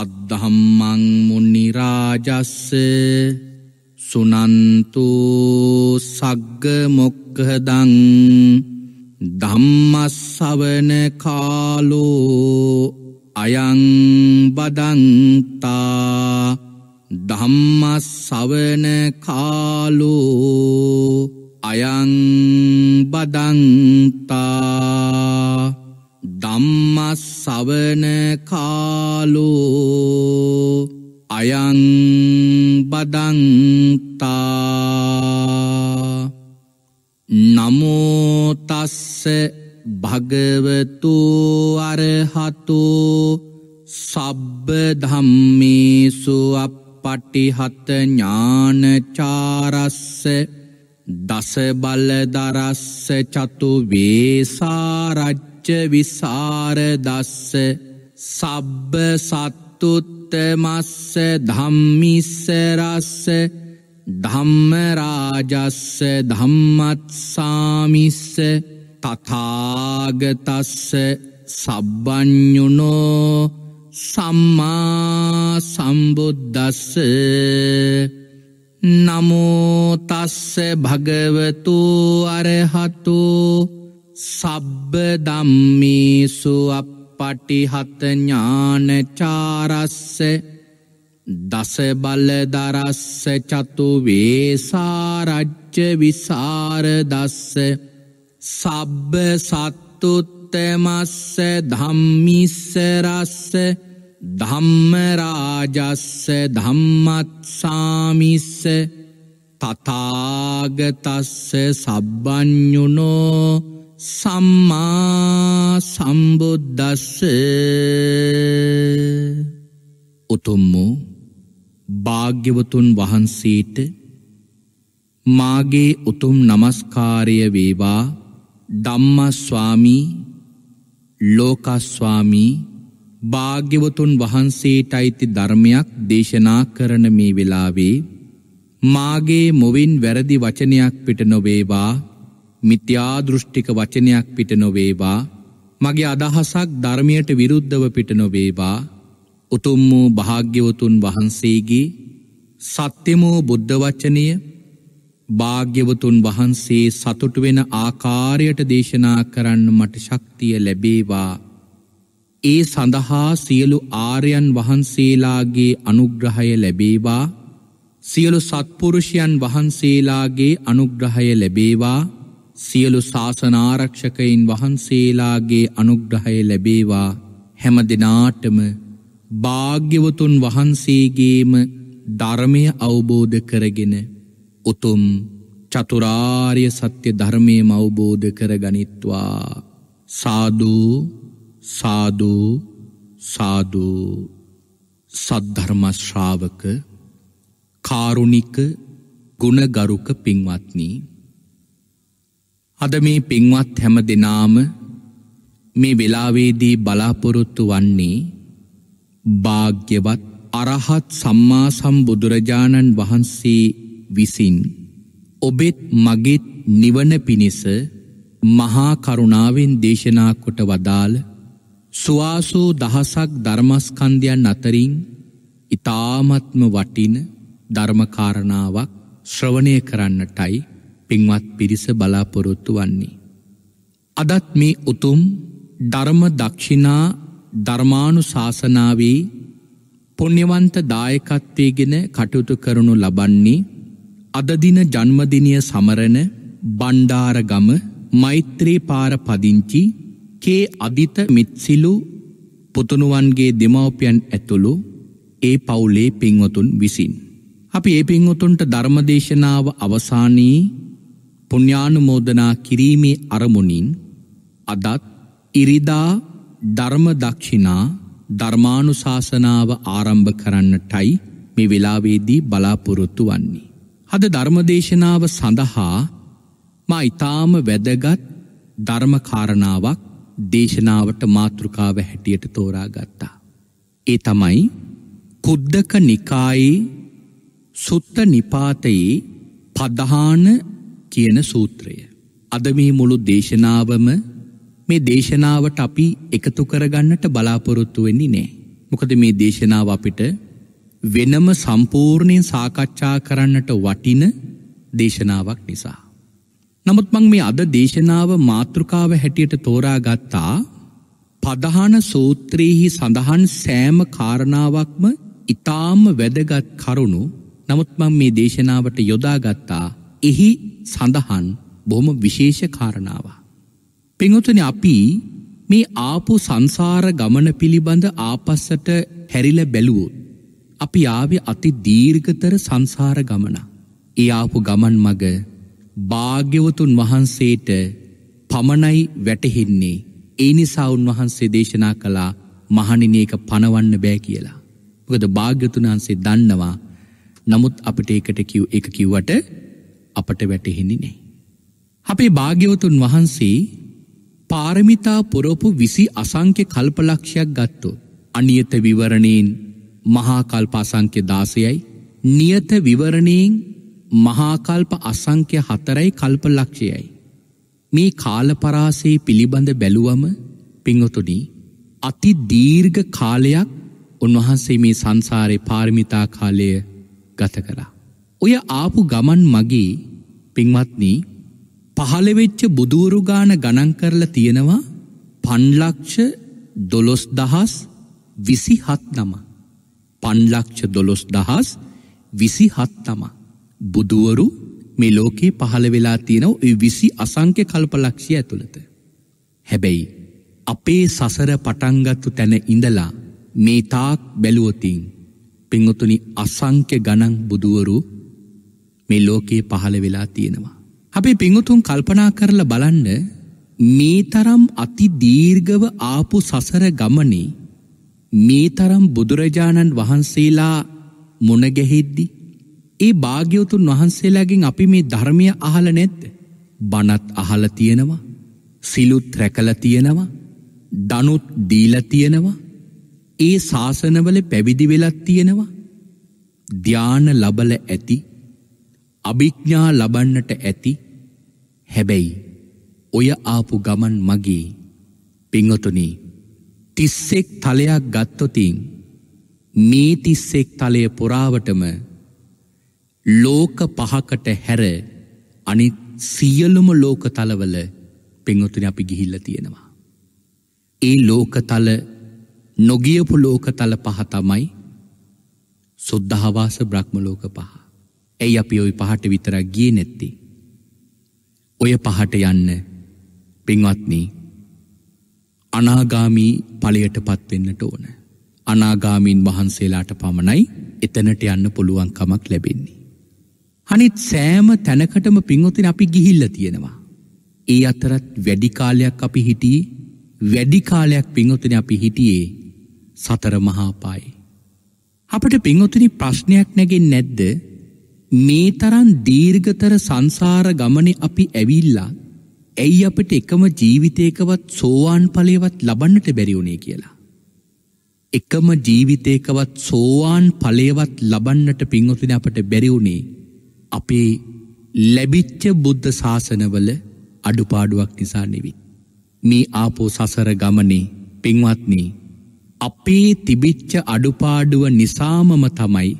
සද්ධහම්මං මුනිරාජස්ස සුනන්තු සග්ග මොක්කහදං ධම්මස්සවන කාලෝ අයං බදන්තා ධම්මස්සවන කාලෝ අයං බදන්තා ධම්මස් සවන කාලෝ අයං බදන්තා නමෝතස්ස භගවතු අරහතු සබ්බ ධම්මේසු අපපටිහත ඥානචාරස්ස දස බලදරස්ස චතු වේසාරච්ච පංච විසාර දස්ස සබ්බ සත්තුත්තමස්ස ධම්මිස්සරස්ස ධම්මරාජස්ස ධම්මත්සාමිස්ස තතාගතස්ස සබ්බ්ඥුනෝ සම්මා සම්බුද්ධස්ස නමෝතස්ස භගවතු අරහතුෝ සබ්බ දම්මේසු අපපටිහතඥානචාරස්ස දස බලදරස්ස චතු වේසාරජ්්‍ය විසාරදස්ස සබ්බ සත්තුත්තමස්ස ධම්මිස්සරස්ස ධම්මරාජස්ස ධම්මත්සාමිස්ස තතාගතස්ස සබ්බ්ඥුනෝ සම්මා සම්බුද්දස්ස උතුම් වූ භාග්‍යවතුන් වහන්සේට මාගේ උතුම් নমස්කාරය වේවා ධම්මස්වාමී ලෝකස්වාමී භාග්‍යවතුන් වහන්සේට අයිති ධර්මයක් දේශනා කරන මේ වෙලාවේ මාගේ මොවින් වැරදි වචනයක් පිට නොවේවා මිත්‍යාදෘෂ්ටික වචනයක් පිට නොවේවා මගේ අදහසක් ධර්මයට විරුද්ධව පිට නොවේවා උතුම් වූ භාග්‍යවතුන් වහන්සේගේ සත්‍යමෝ බුද්ධ වචනය භාග්‍යවතුන් වහන්සේ සතුට වෙන ආකාරයට දේශනා කරන්න මට ශක්තිය ලැබේවා. ඒ සඳහා සියලු ආර්යන් වහන්සේලාගේ අනුග්‍රහය ලැබේවා සියලු සත්පුරුෂයන් වහන්සේලාගේ අනුග්‍රහය ලැබේවා සියලු ශාසනාරක්ෂකයින් වහන්සේලාගේ අනුග්‍රහය ලැබේවා හැම දෙනාටම භාග්‍යවතුන් වහන්සේගේම ධර්මය අවබෝධ කරගෙන උතුම් චතුරාර්ය සත්‍ය ධර්මය අවබෝධ කරගනිත්වා සාධූ සාධූ සාධූ සද්ධර්මශ්‍රාවක කාරුණික ගුණගරුක පින්වත්නී අද මේ පින්වත් හැම දෙනාම මේ වෙලාවේදී බලාපොරොත්තු වන්නේ භාග්‍යවත් අරහත් සම්මා සම්බුදුරජාණන් වහන්සේ විසින් ඔබෙත් මගෙත් නිවන පිණිස මහා කරුණාවෙන් දේශනා කොට වදාළ සුවාසූ දහසක් ධර්මස්කන්ධයන් අතරින් ඉතාමත්ම වටින ධර්මකාරණාවක් ශ්‍රවණය කරන්නටයි පින්වත් පිරිස බලාපොරොත්තු වන්නේ. අදත් මේ උතුම් ධර්ම දක්ෂිනා ධර්මානු ශාසනාවේ පුුණ්්‍යවන්ත දායකත්වයගෙන කටයුතු කරනු ලබන්නේ අදදින ජන්මදිනය සමරණ බණ්ඩාරගම මෛත්‍රී පාර පදිංචි කේ අධිත මිත්සිලු පුතුනුවන්ගේ දෙමවපියන් ඇතුළු ඒ පවුලේ පින්වතුන් විසින්. අපි ඒ පින්වතුන්ට ධර්මදේශනාව අවසානී පුඤ්ඥානුමෝදනා කිරීමේ අරමුණින් අදත් ඉරිදා ධර්මදක්ෂිනා ධර්මානුශාසනාව ආරම්භ කරන්නටයි මේ වෙලාවේදී බලාපොරොත්තු වන්නේ. හද ධර්මදේශනාව සඳහා මා ඉතාම වැදගත් ධර්මකාරණාවක් දේශනාවට මාතෘකාව හැටියට තෝරා ගත්තා. ඒ තමයි කුද්දක නිකායේ සුත්ත නිපාතයේ පදහාන කියන සූත්‍රය. අද මේ මුළු දේශනාවම මේ දේශනාවට අපි එකතු කරගන්නට බලාපොරොත්තු වෙන්නේ නෑ. මොකද මේ දේශනාව අපිට වෙනම සම්පූර්ණයෙන් සාකච්ඡා කරන්නට වටින දේශනාවක් නිසා. නමුත් මං මේ අද දේශනාව මාතෘකාව හැටියට තෝරා ගත්තා පදහන සූත්‍රයෙහි සඳහන් සෑම කාරණාවක්ම ඉතාම වැදගත් කරුණු නමුත් මං මේ දේශනාවට යොදාගත්තා එහි සඳහන් බොහොම විශේෂ කාරණාව. පෙංහොතන අපි මේ ආපු සංසාර ගමන පිළිබඳ ආපස්සට හැරිල බැලුවොත්. අපි ආවි අති දීර්ගතර සංසාර ගමන. ඒ ආපු ගමන් මග භාග්‍යවතුන් වහන්සේට පමණයි වැටහෙන්නේ ඒ නිසා උන්වහන්සේ දේශනා කළා මහනිනයක පණවන්න බෑ කියලා. මොකද භාග්‍යතුන් වහන්සේ දන්නවා නමුත් අපිට ඒකට කිව් එක කිව්වට අපට වැටහෙන්නේ නෑ. අපේ භාග්‍යවතුන් වහන්සේ පාරමිතා පුරොපු විසි අසංක්‍ය කල්පලක්ෂයක් ගත්තොත් අනියත විවරණයෙන් මහාකල්ප අසංක්‍ය දාසයයි නියත විවරණයෙන් මහාකල්ප අසංක්‍ය හතරයි කල්ප ලක්ෂයයි. මේ කාලපරාසේ පිළිබඳ බැලුවම පිංහොතුනි අති දීර්ඝ කාලයක් උන්වහන්සේ මේ සංසාරය පාර්මිතා කාලය ගත කරා. ඔය ආපු ගමන් මගේ පින්වත්නී පහළවෙච්ච බුදුවරුගාන ගණන් කරලා තියෙනවා පන්ලක්ෂ දොළොස් දහස් විසි හත් නම. පන්ලක්ෂ දොළොස් දහස් විසි හත් නම. බුදුවරු මේ ලෝකේ පහළ වෙලා තියෙනව විසි අසංක්‍ය කල්පලක්ෂය ඇතුළත. හැබැයි අපේ සසර පටන්ගත්තු තැන ඉඳලා මේ තාක් බැලුවතින් පිංගතුනි අසංක්‍ය ගණන් බුදුවරු මේ ලෝකයේ පහළ වෙලා තියෙනවා. අපේ පිංගුතුන් කල්පනා කරලා බලන්න මේ තරම් අති දීර්ගව ආපු සසර ගමනේ මේ තරම් බුදුරජාණන් වහන්සේලා මොනගැහෙද්දි ඒ භාග්‍යවතුන් වහන්සේලාගෙන් අපි මේ ධර්මය අහල නැත්ද බනත් අහල තියෙනවා සිලුත් රැකල තියෙනවා දනුත් දීල තියෙනවා ඒ ශාසනවල පැවිදි වෙලත් තියෙනවා ධ්‍යාන ලබල ඇති අභිඥා ලබන්නට ඇති හැබැයි ඔය ආපු ගමන් මගේ පිංහතුනි තිස්සෙක් තලයක් ගත්තොතින් මේ තිස්සෙක් තලය පුරාවටම ලෝක පහකට හැර අනිත් සියලුම ලෝක තලවල පෙන්වතුන අපි ගිහිල්ල තියෙනවා. ඒ ලෝකතල නොගියපු ලෝකතල පහ තමයි සුද්ධහවාස බ්‍රහ්ම ලෝක පහ. ඇයි අපි ඔයි පහට විතරක් ගිය නැත්ති. ඔය පහට යන්න පින්වත්නී අනාගාමී පලයට පත්වෙන්නට ඕන. අනාගාමීන් වහන්සේලාට පමණයි එතනට යන්න පුළුවන්කමක් ලැබෙන්නේ. හනිත් සෑම තැනකටම පින්වතින් අපි ගිහිල්ල තියෙනවා. ඒ අතරත් වැඩිකාලයක් අපි හිටියේ වැඩිකාලයක් පින්වතන අපි හිටියේ සතර මහාපායි. අපට පින්වතනි ප්‍රශ්නයක් නැගෙන් නැද්ද මේ තරන් දීර්ගතර සංසාර ගමන අපි ඇවිල්ලා ඇයි අපට එකම ජීවිතයකවත් සෝවාන් පලේවත් ලබන්නට බැරිවුණේ කියලා. එකම ජීවිතයකවත් සෝවාන් පලේවත් ලබන්නට පින්වතින අපට බැරිවුණේ අපේ ලැබිච්ච බුද්ධ ශාසනවල අඩුපාඩුවක් නිසා නෙවි. මේ ආපෝ සසර ගමනේ පින්වත්නේ අපේ තිබිච්ච අඩුපාඩුව නිසාමම තමයි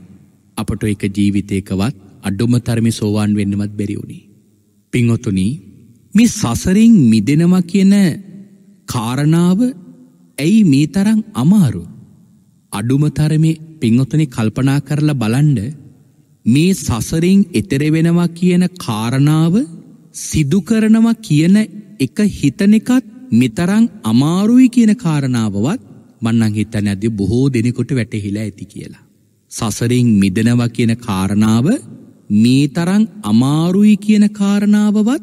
අපට එක ජීවිතයකවත් අඩුම තරමි සෝවාන් වෙන්නමත් බැරිවුණි. පිංහොතුනි මේ සසරින් මිදෙනවා කියන කාරණාව ඇයි මේ තරං අමාරු. අඩුම තරමේ පිංහොතනි කල්පනා කරලා බලන්ඩ මේ සසරින් එතරවෙනවා කියන කාරණාව සිදුකරනවා කියන එක හිතන එකත් මෙතරං අමාරුයි කියන කාරණාවවත් මන්නං හිතන ඇද බොහෝ දෙනෙකොට වැටහිලා ඇති කියලා. සසරින් මිදෙනවා කියන කාරණාව මේ තරම් අමාරුයි කියන කාරණාවවත්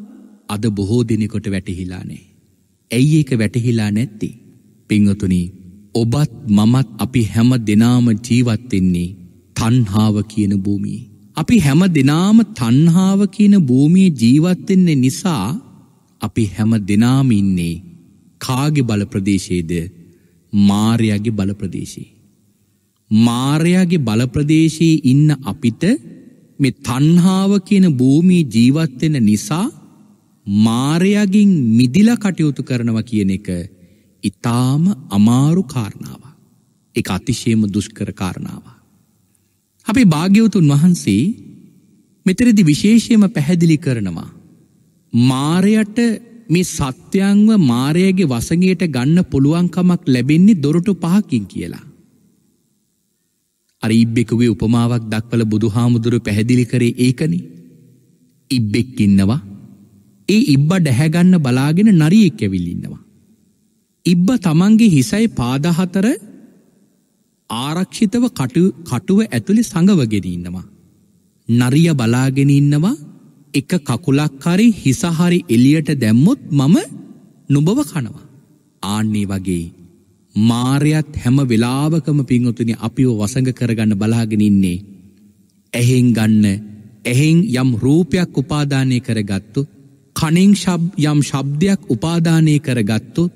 අද බොහෝ දිනකොට වැටහිලා නෑ. ඇයි ඒක වැටහිලා නැත්තේ? පින්වතුනි, ඔබත් මමත් අපි හැම දිනාම ජීවත් වෙන්නේ තණ්හාව කියන භූමියේ. අපි හැම දිනාම තණ්හාව කියන භූමියේ ජීවත් වෙන්නේ නිසා අපි හැම දිනාම ඉන්නේ කාගේ බල ප්‍රදේශයේද? මාර්යාගේ බල ප්‍රදේශයේ. මාරයාගේ බලප්‍රදේශයේ ඉන්න අපිට මේ තණ්හාව කියන භූමී ජීවත් වෙන නිසා මාරයාගෙන් මිදිලා කටයුතු කරනවා කියන එක ඊටාම අමාරු කාරණාවක්. ඒක අතිශයම දුෂ්කර කාරණාවක්. අපේ භාග්‍යවතුන් වහන්සේ මෙතරදි විශේෂයෙන්ම පැහැදිලි කරනවා මාරයට මේ සත්‍යංව මාරයගේ වසඟයට ගන්න පුළුවන්කමක් ලැබෙන්නේ දොරටු පහකින් කියලා. අර ඉබ්බෙකුගේ උපමාවක් දක්වල බුදුහාමුදුරු පැහැදිලි කරේ ඒකනි. ඉබ්බෙක් ඉන්නවා. ඒ ඉබ්බ ඩැහැගන්න බලාගෙන නරියෙක් ඇවිල්ලින්නවා. ඉබ්බ තමන්ගේ හිසයි පාදහතර ආරක්ෂිතව කටුව ඇතුළි සඟවගෙන ඉන්නවා. නරිය බලාගෙන ඉන්නවා එක කකුලක්කාරි හිසහරි එලියට දැම්මොත් මම නොබව කනවා. ආන්නේ වගේ මාරයත් හැම වෙලාවකම පිංහොතුනි අපිෝ වසඟ කරගන්න බලාගෙන ඉන්නේ. ඇහෙන් ගන්න එහෙන් යම් රූපයක් උපාධානය කරගත්තු කනෙන් යම් ශබ්දයක් උපාධානය කරගත්තු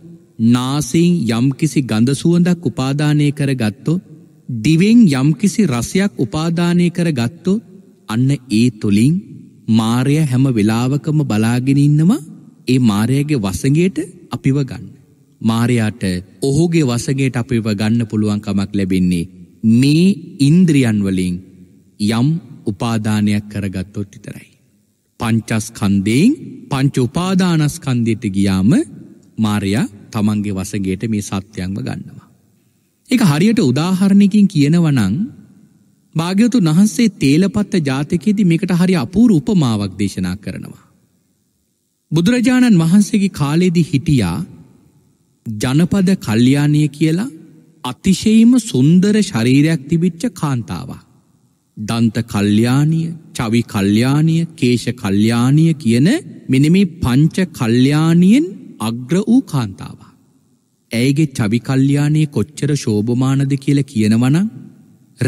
නාසිං යම්කිසි ගඳසුවඳක් උපාධානය කරගත්තු දිවෙන් යම්කිසි රසයක් උපාධානය කරගත්තු අන්න ඒ තුළින් මාරය හැම වෙලාවකම බලාගෙන ඉන්නවා ඒ මාරයගේ වසගේට අපිව ගන්න. මාරයාට ඔහුගේ වසගේට අපිව ගන්න පුළුවන්කමක් ලැබෙන්නේ මේ ඉන්ද්‍රියන්වලින් යම් උපාධානයක් කරගත්තොත් විතරයි. පංචස්කන්දයෙන් පංච උපාධානස්කන්දයට ගියාම මාරයා තමන්ගේ වසගේට මේ සත්‍යයන්ව ගන්නවා. එක හරියට උදාහරණයකින් කියනවනං භාග්‍යවතු වහන්සේ තේලපත්ත ජාතකයේදී මේකට හරි අපූර උපමාවක් දේශනා කරනවා. බුදුරජාණන් වහන්සේගේ කාලේදී හිටියා ජනපද කල්්‍යානය කියලා අතිශයීම සුන්දර ශරීරයක් තිබිච්ච කාන්තාවක්. දන්ත කල්්‍යානීය චවි කල්්‍යානීය කේෂ කල්්‍යානීය කියන මෙනම පංච කල්්‍යානියෙන් අග්‍ර වූ කාන්තාව. ඇයගේ චවි කල්්‍යානයේ කොච්චර ශෝභමානද කියල කියනවන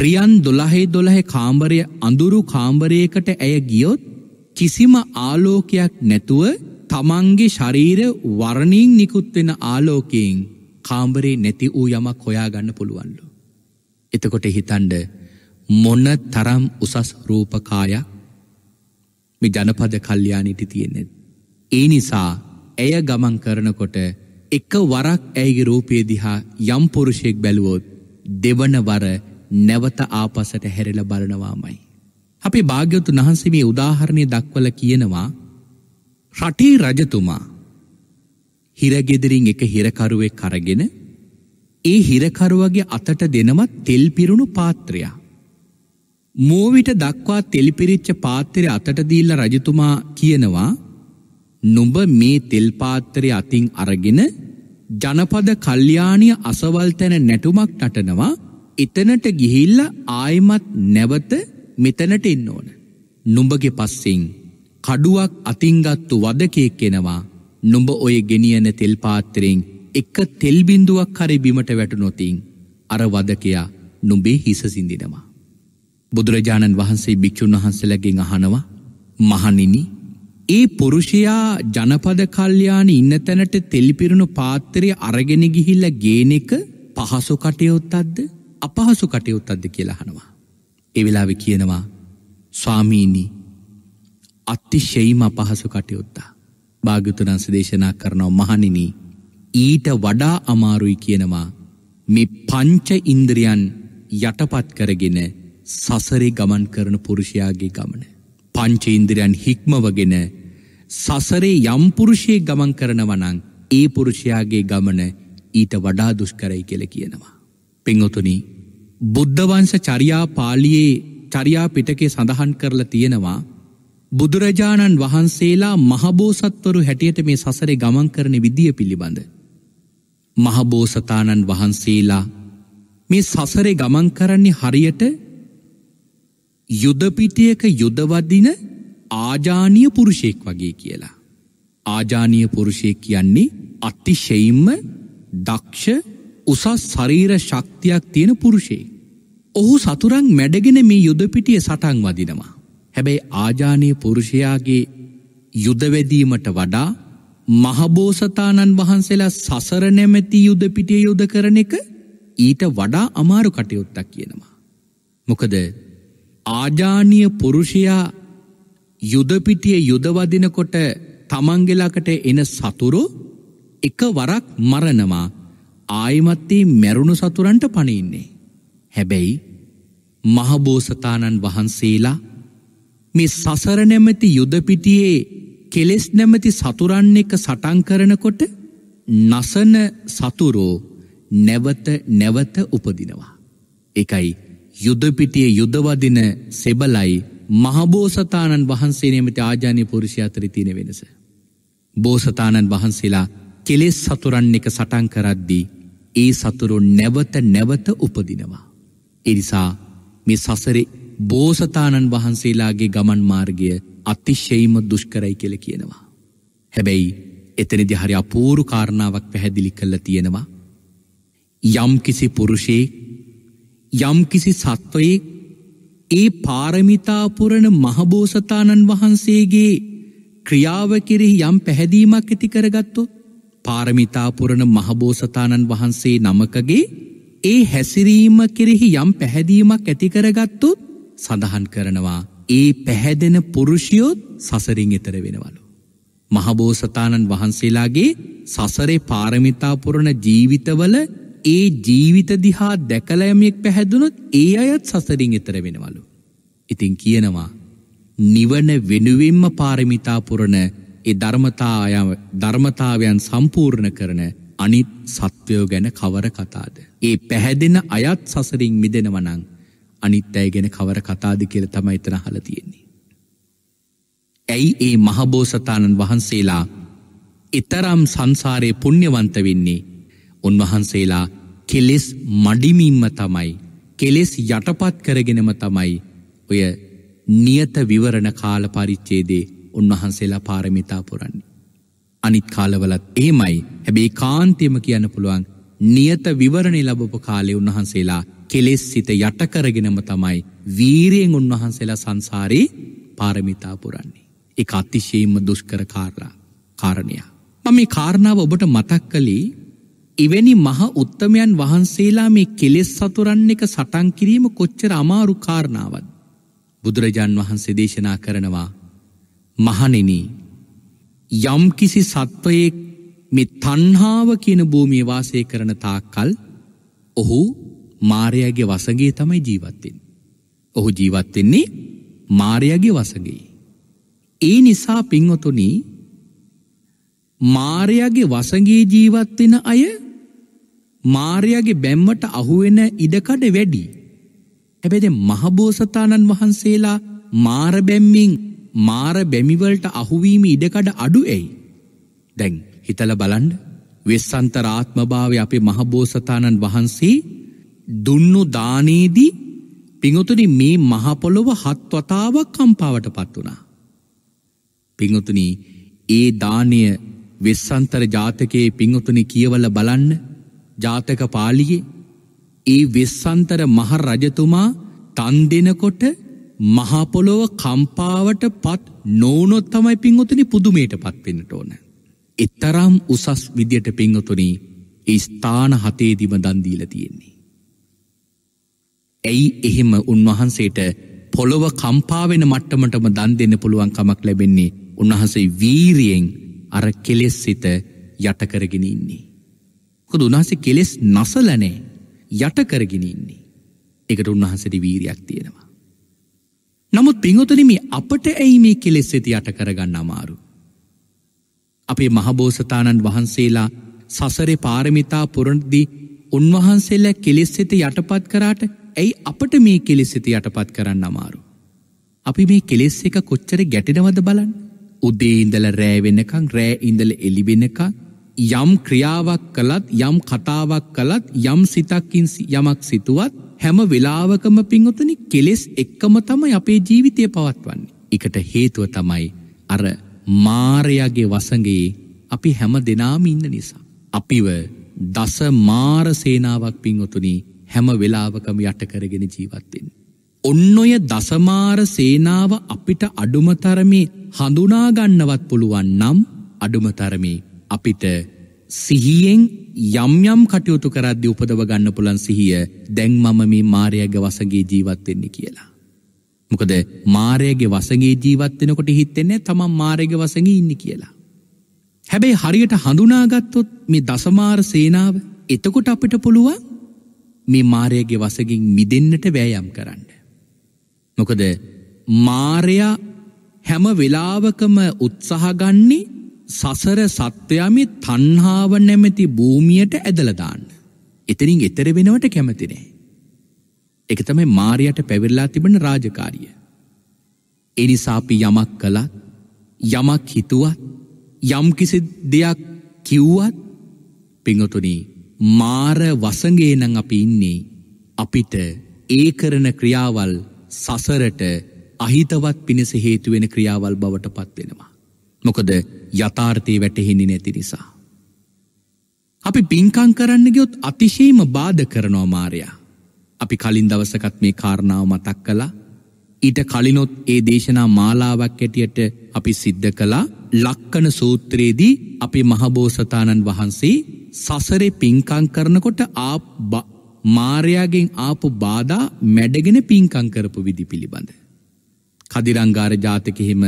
රියන් දොළහේ දොළහෙ කාම්බරය අඳුරු කාම්බරයකට ඇය ගියොත් කිසිම ආලෝකයක් නැතුව තමන්ගේ ශරීර වරණින් නිකුත්වෙන ආලෝකයෙන් කාම්බරේ නැති වූ යමක් හොයාගන්න පුළුවන්ලු. එතකොට හිතන්ඩ මොන්න තරම් උසස් රූපකායක් මේ ජනපද කල්්‍යයානිට තියෙන්නේ. ඒ නිසා ඇය ගමන් කරනකොට එක වරක් ඇයගේ රූපේ දිහා යම්පුරුෂයෙක් බැලුවෝත් දෙවන වර නැවත ආපසට හැරල බලනවාමයි. අපි භාග්‍යවතු වහන්සේ මේ උදාහරණය දක්වල කියනවා රටේ රජතුමා හිරගෙදරින් එක හිරකරුවෙක් කරගෙන ඒ හිරකරුවගේ අතට දෙනමත් තෙල් පිරුණු පාත්‍රයා. මෝවිට දක්වා තෙල්පිරිච්ච පාත්‍රය අතට දීල්ල රජතුමා කියනවා නුඹ මේ තෙල් පාත්‍රය අතින් අරගෙන ජනපද කල්්‍යානය අසවල් තැන නැටුමක් නටනවා එතනට ගිහිල්ල ආයමත් නැවත මෙතනට එන්න ඕන. නුඹගේ පස්සෙන් කඩුවක් අතිංගත්තු වදකයෙක් කෙනවා නුඹ ඔය ගෙනියන තෙල් පාත්‍රයෙන් එක තෙල් බිඳුවක් හරි බිමට වැටුනොතින් අර වදකයා නුඹේ හිස සිඳිනවා. බුදුරජාණන් වහන්සේ භික්ෂුන් වහන්සේලාගෙන් අහනවා මහණෙනි ඒ පුරුෂයා ජනපද කල්යාණ ඉන්න තැනට තෙල් පිරුණු පාත්‍රය අරගෙන ගිහිල්ලා ගේන එක පහසු කටයුත්තක්ද අපහසු කටයුත්තක්ද කියලා අහනවා. ඒ වෙලාවේ කියනවා ස්වාමීනි අත්තිශයීම අපහසු කටයුත්තා. භාගතුනන්ස දේශනා කරනව මහනිනි ඊට වඩා අමාරුයි කියනවා මේ පංච ඉන්ද්‍රියන් යටපත් කරගෙන සසරේ ගමන් කරන පුරුෂයාගේ ගමන. පංච ඉන්ද්‍රියන් හික්මවගෙන සසරේ යම්පුරුෂයේ ගමන් කරනවනං ඒ පුරුෂයාගේ ගමන ඊට වඩා දුෂ්කරයි කෙල කියනවා. පෙංගොතුනි බුද්ධවංශ චරියා පාලියේ චරියා පිටකේ සඳහන් කරලා තියෙනවා බුදුරජාණන් වහන්සේලා මහබෝසත්වරු හැටියට මේ සසරේ ගමන් කරන විදිය පිළිබඳ. මහබෝසතාණන් වහන්සේලා මේ සසරේ ගමන් කරන්නේ හරියට යුදපිටියක යුදවදින ආජානීය පුරුෂයෙක් වගේ කියලා. ආජානීය පුරුෂයෙක් කියන්නේ අතිශයින්ම දක්ෂ උසස් ශරීර ශක්තියක් තියෙන පුරුෂයෙක්. ඔහු සතුරන් මැඩගෙන මේ යුදපිටිය සටන් වදිනවා. හැබැයි ආජානය පුරුෂයාගේ යුදවැදීමට වඩා මහබෝසතාණන් වහන්සේලා සසර නැමැති යුද පිටිය යුද කරන එක ඊට වඩා අමාරු කටයුත්තක් කියනවා. මොකද ආජානීය පුරුෂයා යුදපිටිය යුදවදිනකොට තමන්ගෙලකට එන සතුරු එක වරක් මරණවා ආයිමත්තේ මැරුණු සතුරන්ට පණඉන්නේ. හැබැයි මහබෝසතාණන් වහන්සේලා මේ සසර නැමති යුදපිටියේ කෙලෙස් නැමති සතුරන් එක සටන් කරනකොට නසන සතුරෝ නැවත නැවත උපදිනවා. එකයි යුදපිටිය යුදවදින සෙබලයි මහබෝසතාණන් වහන්සේ නෙමති ආජානය පුරුෂය අතරි තියෙන වෙනස. බෝසතාණන් වහන්සේලා කෙලෙස් සතුරන් එක සටන් කරද්දී ඒ සතුරු නැවත නැවත උපදිනවා. එනිසා මේ සසරේ බෝසතාණන් වහන්සේලාගේ ගමන් මාර්ගය අතිශයම දුෂ්කරයි කියල කියනවා. හැබැයි එතනදි හරි අපූරු කාරණාවක් පැහැදිලි කල්ල තියෙනවා. යම්කිසි පුරුෂේ යම්කිසි සත්වයේ ඒ පාරමිතාපුරණ මහබෝසතාණන් වහන්සේගේ ක්‍රියාව කෙරෙහි යම් පැහැදීමක් ඇති කරගත්තොත් පාරමිතාපුරණ මහබෝසතාණන් වහන්සේ නමකගේ ඒ හැසිරීම කෙරෙහි යම් පැහැදීමක් ඇති කරගත්තොත් සඳහන් කරනවා ඒ පැහැදෙන පුරුෂියොත් සසරින් එතර වෙනවලු. මහබෝසතාණන් වහන්සේලාගේ සසරේ පාරමිතාපුරණ ජීවිතවල ඒ ජීවිත දිහා දැකලයමෙක් පැහැදුනොත් ඒ අයත් සසරින් එතර වෙනවලු. ඉතින් කියනවා නිවන වෙනුවෙන්ම පාරමිතාපුරණ ඒ ධර්මතාය ධර්මතාවයන් සම්පූර්ණ කරන අනිත් සත්වයෝ ගැන කවර කතාද. ඒ පැහැදෙන අයත් සසරින් මිදෙනවනං අනිත් අය ගැන කවර කතාද කියල තම එතන හල තියෙන්නේ. ඇයි ඒ මහබෝසතාණන් වහන්සේලා එතරම් සංසාරය පුුණ්්‍යවන්ත වෙන්නේ උන්වහන්සේලා කෙලෙස් මඩිමින්ම තමයි කෙලෙස් යටපත් කරගෙනම තමයි ඔය නියත විවරණ කාල පරිච්චේදේ උන්වහන්සේලා පාරමිතා පුරන්නේ. අනිත් කාලවලත් ඒමයි හැබේ කාන්තයම කියන්න පුළුවන් නියත විවරණය ලබපු කාලේ උන්වහන්සේලා කෙලෙස් සිත යටකරගෙනම තමයි වීරයෙන් උන්වහන්සේලා සංසාරී පාරමිතා පුරන්නේ. එක අතිශයෙන්ම දුෂ්කර කාරලා කාරණයා. මම මේ කාරණාව ඔබට මතක් කළේ එවැනි මහ උත්තමයන් වහන්සේලා මේ කෙලෙස් සතුරන්න එක සටන් කිරීම කොච්චර අමාරු කාරණාවත්. බුදුරජාන් වහන්සේ දේශනා කරනවා මහනෙනී යම්කිසි සත්වයෙක් මේ තන්හාාව කියන භූමිය වාසය කරන තාක්කල් ඔහු මාරයාගේ වසගේ තමයි ජීවත්වෙන්. ඔහු ජීවත්වෙන්නේ මාරයාගේ වසගේ. ඒ නිසා පින්වතුනී මාරයාගේ වසගේ ජීවත්වෙන අය මාරයාගේ බැම්මට අහුවෙන ඉඩකඩ වැඩි. හැබැද මහබෝසතාණන් වහන්සේලා මාරබැම්මින් මාර බැමිවලට අහුවීම ඉඩකඩ අඩු ඇයි. දැන් හිතල බලන්ඩ වෙස්සන්තරාත්මභාව අපේ මහබෝසතාණන් වහන්සේ දුන්නු දානේදී පිංහතුනි මේ මහපොළොව හත් වතාවක් කම්පාවට පත් වුණා. පිංහතුන ඒ දානය වෙස්සන්තර ජාතකයේ පිංහතුනි කියවල බලන්න ජාතක පාලියේ ඒ වෙස්සන්තර මහ රජතුමා තන් දෙනකොට මහපොළොව කම්පාවට පත් නෝනොත් තමයි පිංහොතුනි පුදුමයට පත්වෙන්නට ඕන. එත්තරම් උසස් විදියට පිංහොතුනී ඒ ස්ථාන හතේදිම දන්දීල තියෙන්නේ. ඇයි එහෙම උන්වහන්සේට පොළොව කම්පාවෙන මට්ටමටම දන් දෙන්න පුළුවන් කමක් ලැබෙන්නේ උන්වහන්සේ වීරියෙන් අර කෙලෙස් සිත යටකරගෙන ඉන්නේ. කොද උන්වහන්සේ කෙලෙස් නසලනේ යටකරගෙන ඉන්නේ. එකට උන්වහන්සට වීරයක් තියෙනවා. නමුත් පිංහොතනම අපට ඇයි මේ කෙලෙස් සිති යටකරගන්න අමාරු. අපේ මහබෝසතාණන් වහන්සේලා සසරේ පාරමිතා පුරන්දි උන්වහන්සේලා කෙලෙස් සිත යටපත් කරාට ඇයි අපට මේ කෙලෙස්සෙති යටපත් කරන්න අමාරු. අපි මේ කෙලෙස් එක කොච්චර ගැටෙනවද බලන් උදේ ඉඳල රෑවෙනකං රෑ ඉඳල එලිවෙනකං යම් ක්‍රියාවක් කළත් යම් කතාවක් කළත් යම් සිතක්කින් යමක් සිතුවත් හැම වෙලාවකම පින්වතනි කෙලෙස් එක්කම තමයි අපේ ජීවිතය පවත්වන්නේ. එකට හේතුව තමයි අර මාරයාගේ වසඟයේ අපි හැම දෙනාම ඉන්න නිසා. අපිව දස මාර සේනාවක් පින්වතුනි හැම වෙලාවකම යට කරගෙන ජීවත්වෙන්. ඔන්න ඔය දසමාර සේනාව අපිට අඩුමතරමේ හඳුනාගන්නවත් පුළුවන් නම් අඩුමතරමේ අපිට සිහියෙන් යම්යම් කටයුතු කරද්දි උපදව ගන්න පුළන් සිහිය දැන් මම මේ මාරයග වසගේ ජීවත්වෙන්නේ කියලා. මොකද මාරයගේ වසගේ ජීවත්වෙනකොට හිත්තෙන්නේ තමන් මාරයග වසඟ ඉන්න කියලා. හැබැයි හරියට හඳුනාගත්තොත් මේ දසමාර සේනාව එතකොට අපිට පුළුවන් මේ මාරයගේ වසගින් මිදන්නට වෑයම් කරන්න. මොකද මාරයා හැම වෙලාවකම උත්සාහගන්නේ සසර සත්‍යයමි තන්හාාව නැමැති භූමියට ඇදලදාන්න. එතනින් එතර වෙනවට කැමතිනේ. එක තමයි මාරයට පැවිල්ලා තිබන රාජකාරිය. එනිසාපි යමක් කළත් යමක් හිතුවත් යම්කිසි දෙයක් කිව්වත් පිංහතුනී මාර වසඟේ නම් අපි ඉන්නේ අපිට ඒ කරන ක්‍රියාවල් සසරට අහිතවත් පිණිස හේතු වෙන ක්‍රියාවල් බවට පත් වෙනවා. මොකද යථාර්ථයේ වැටහෙන්නේ නැති නිසා. අපි පින්කම් කරන්න ගියොත් අතිශයින්ම බාධා කරනවා මාර්යා. අපි කලින් දවසකත් මේ කාරණාව මතක් කළා. ඊට කලිනොත් ඒ දේශනා මාලාවක් ඇටියට අපි සිද්ධ කළා ලක්කන සූත්‍රයේදී අපි මහබෝසතාණන් වහන්සේ සසරේ පින්කං කරනකොට ආ මාරයාගෙන් ආපු බාධා මැඩගෙන පින්කං කරපු විදි පිළිබඳ. කදිරංගාර ජාතකහෙම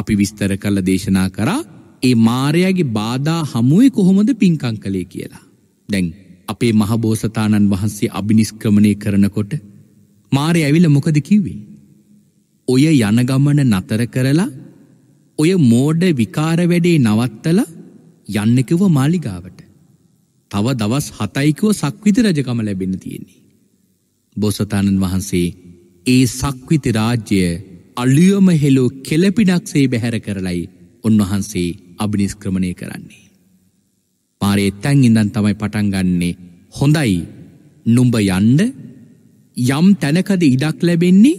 අපි විස්තර කල්ල දේශනා කරා ඒ මාරයාගේ බාධා හමුවේ කොහොමද පින්කං කළේ කියලා. දැන් අපේ මහබෝසතාණන් වහන්සේ අභිනිස්ක්‍රමණය කරනකොට මාරය ඇවිල මොකද කිව්වේ. ඔය යනගමන නතර කරලා ඔය මෝඩ විකාර වැඩේ නවත්තල යන්නකිව මාලිගාවට. තව දවස් හතයිකව සක්විත රජකම ලැබෙන තියෙන්නේ. බොසතාණන් වහන්සේ ඒ සක්විති රාජ්‍යය අල්ලියම හෙලෝ කෙලපිඩක්සේ බැහැර කරලයි උන්වහන්සේ අභිනිස්ක්‍රමණය කරන්නේ. පාරේ තැන් ඉඳන් තමයි පටන්ගන්නේ හොඳයි නුඹ යන්ඩ යම් තැනකද ඉඩක් ලැබෙන්නේ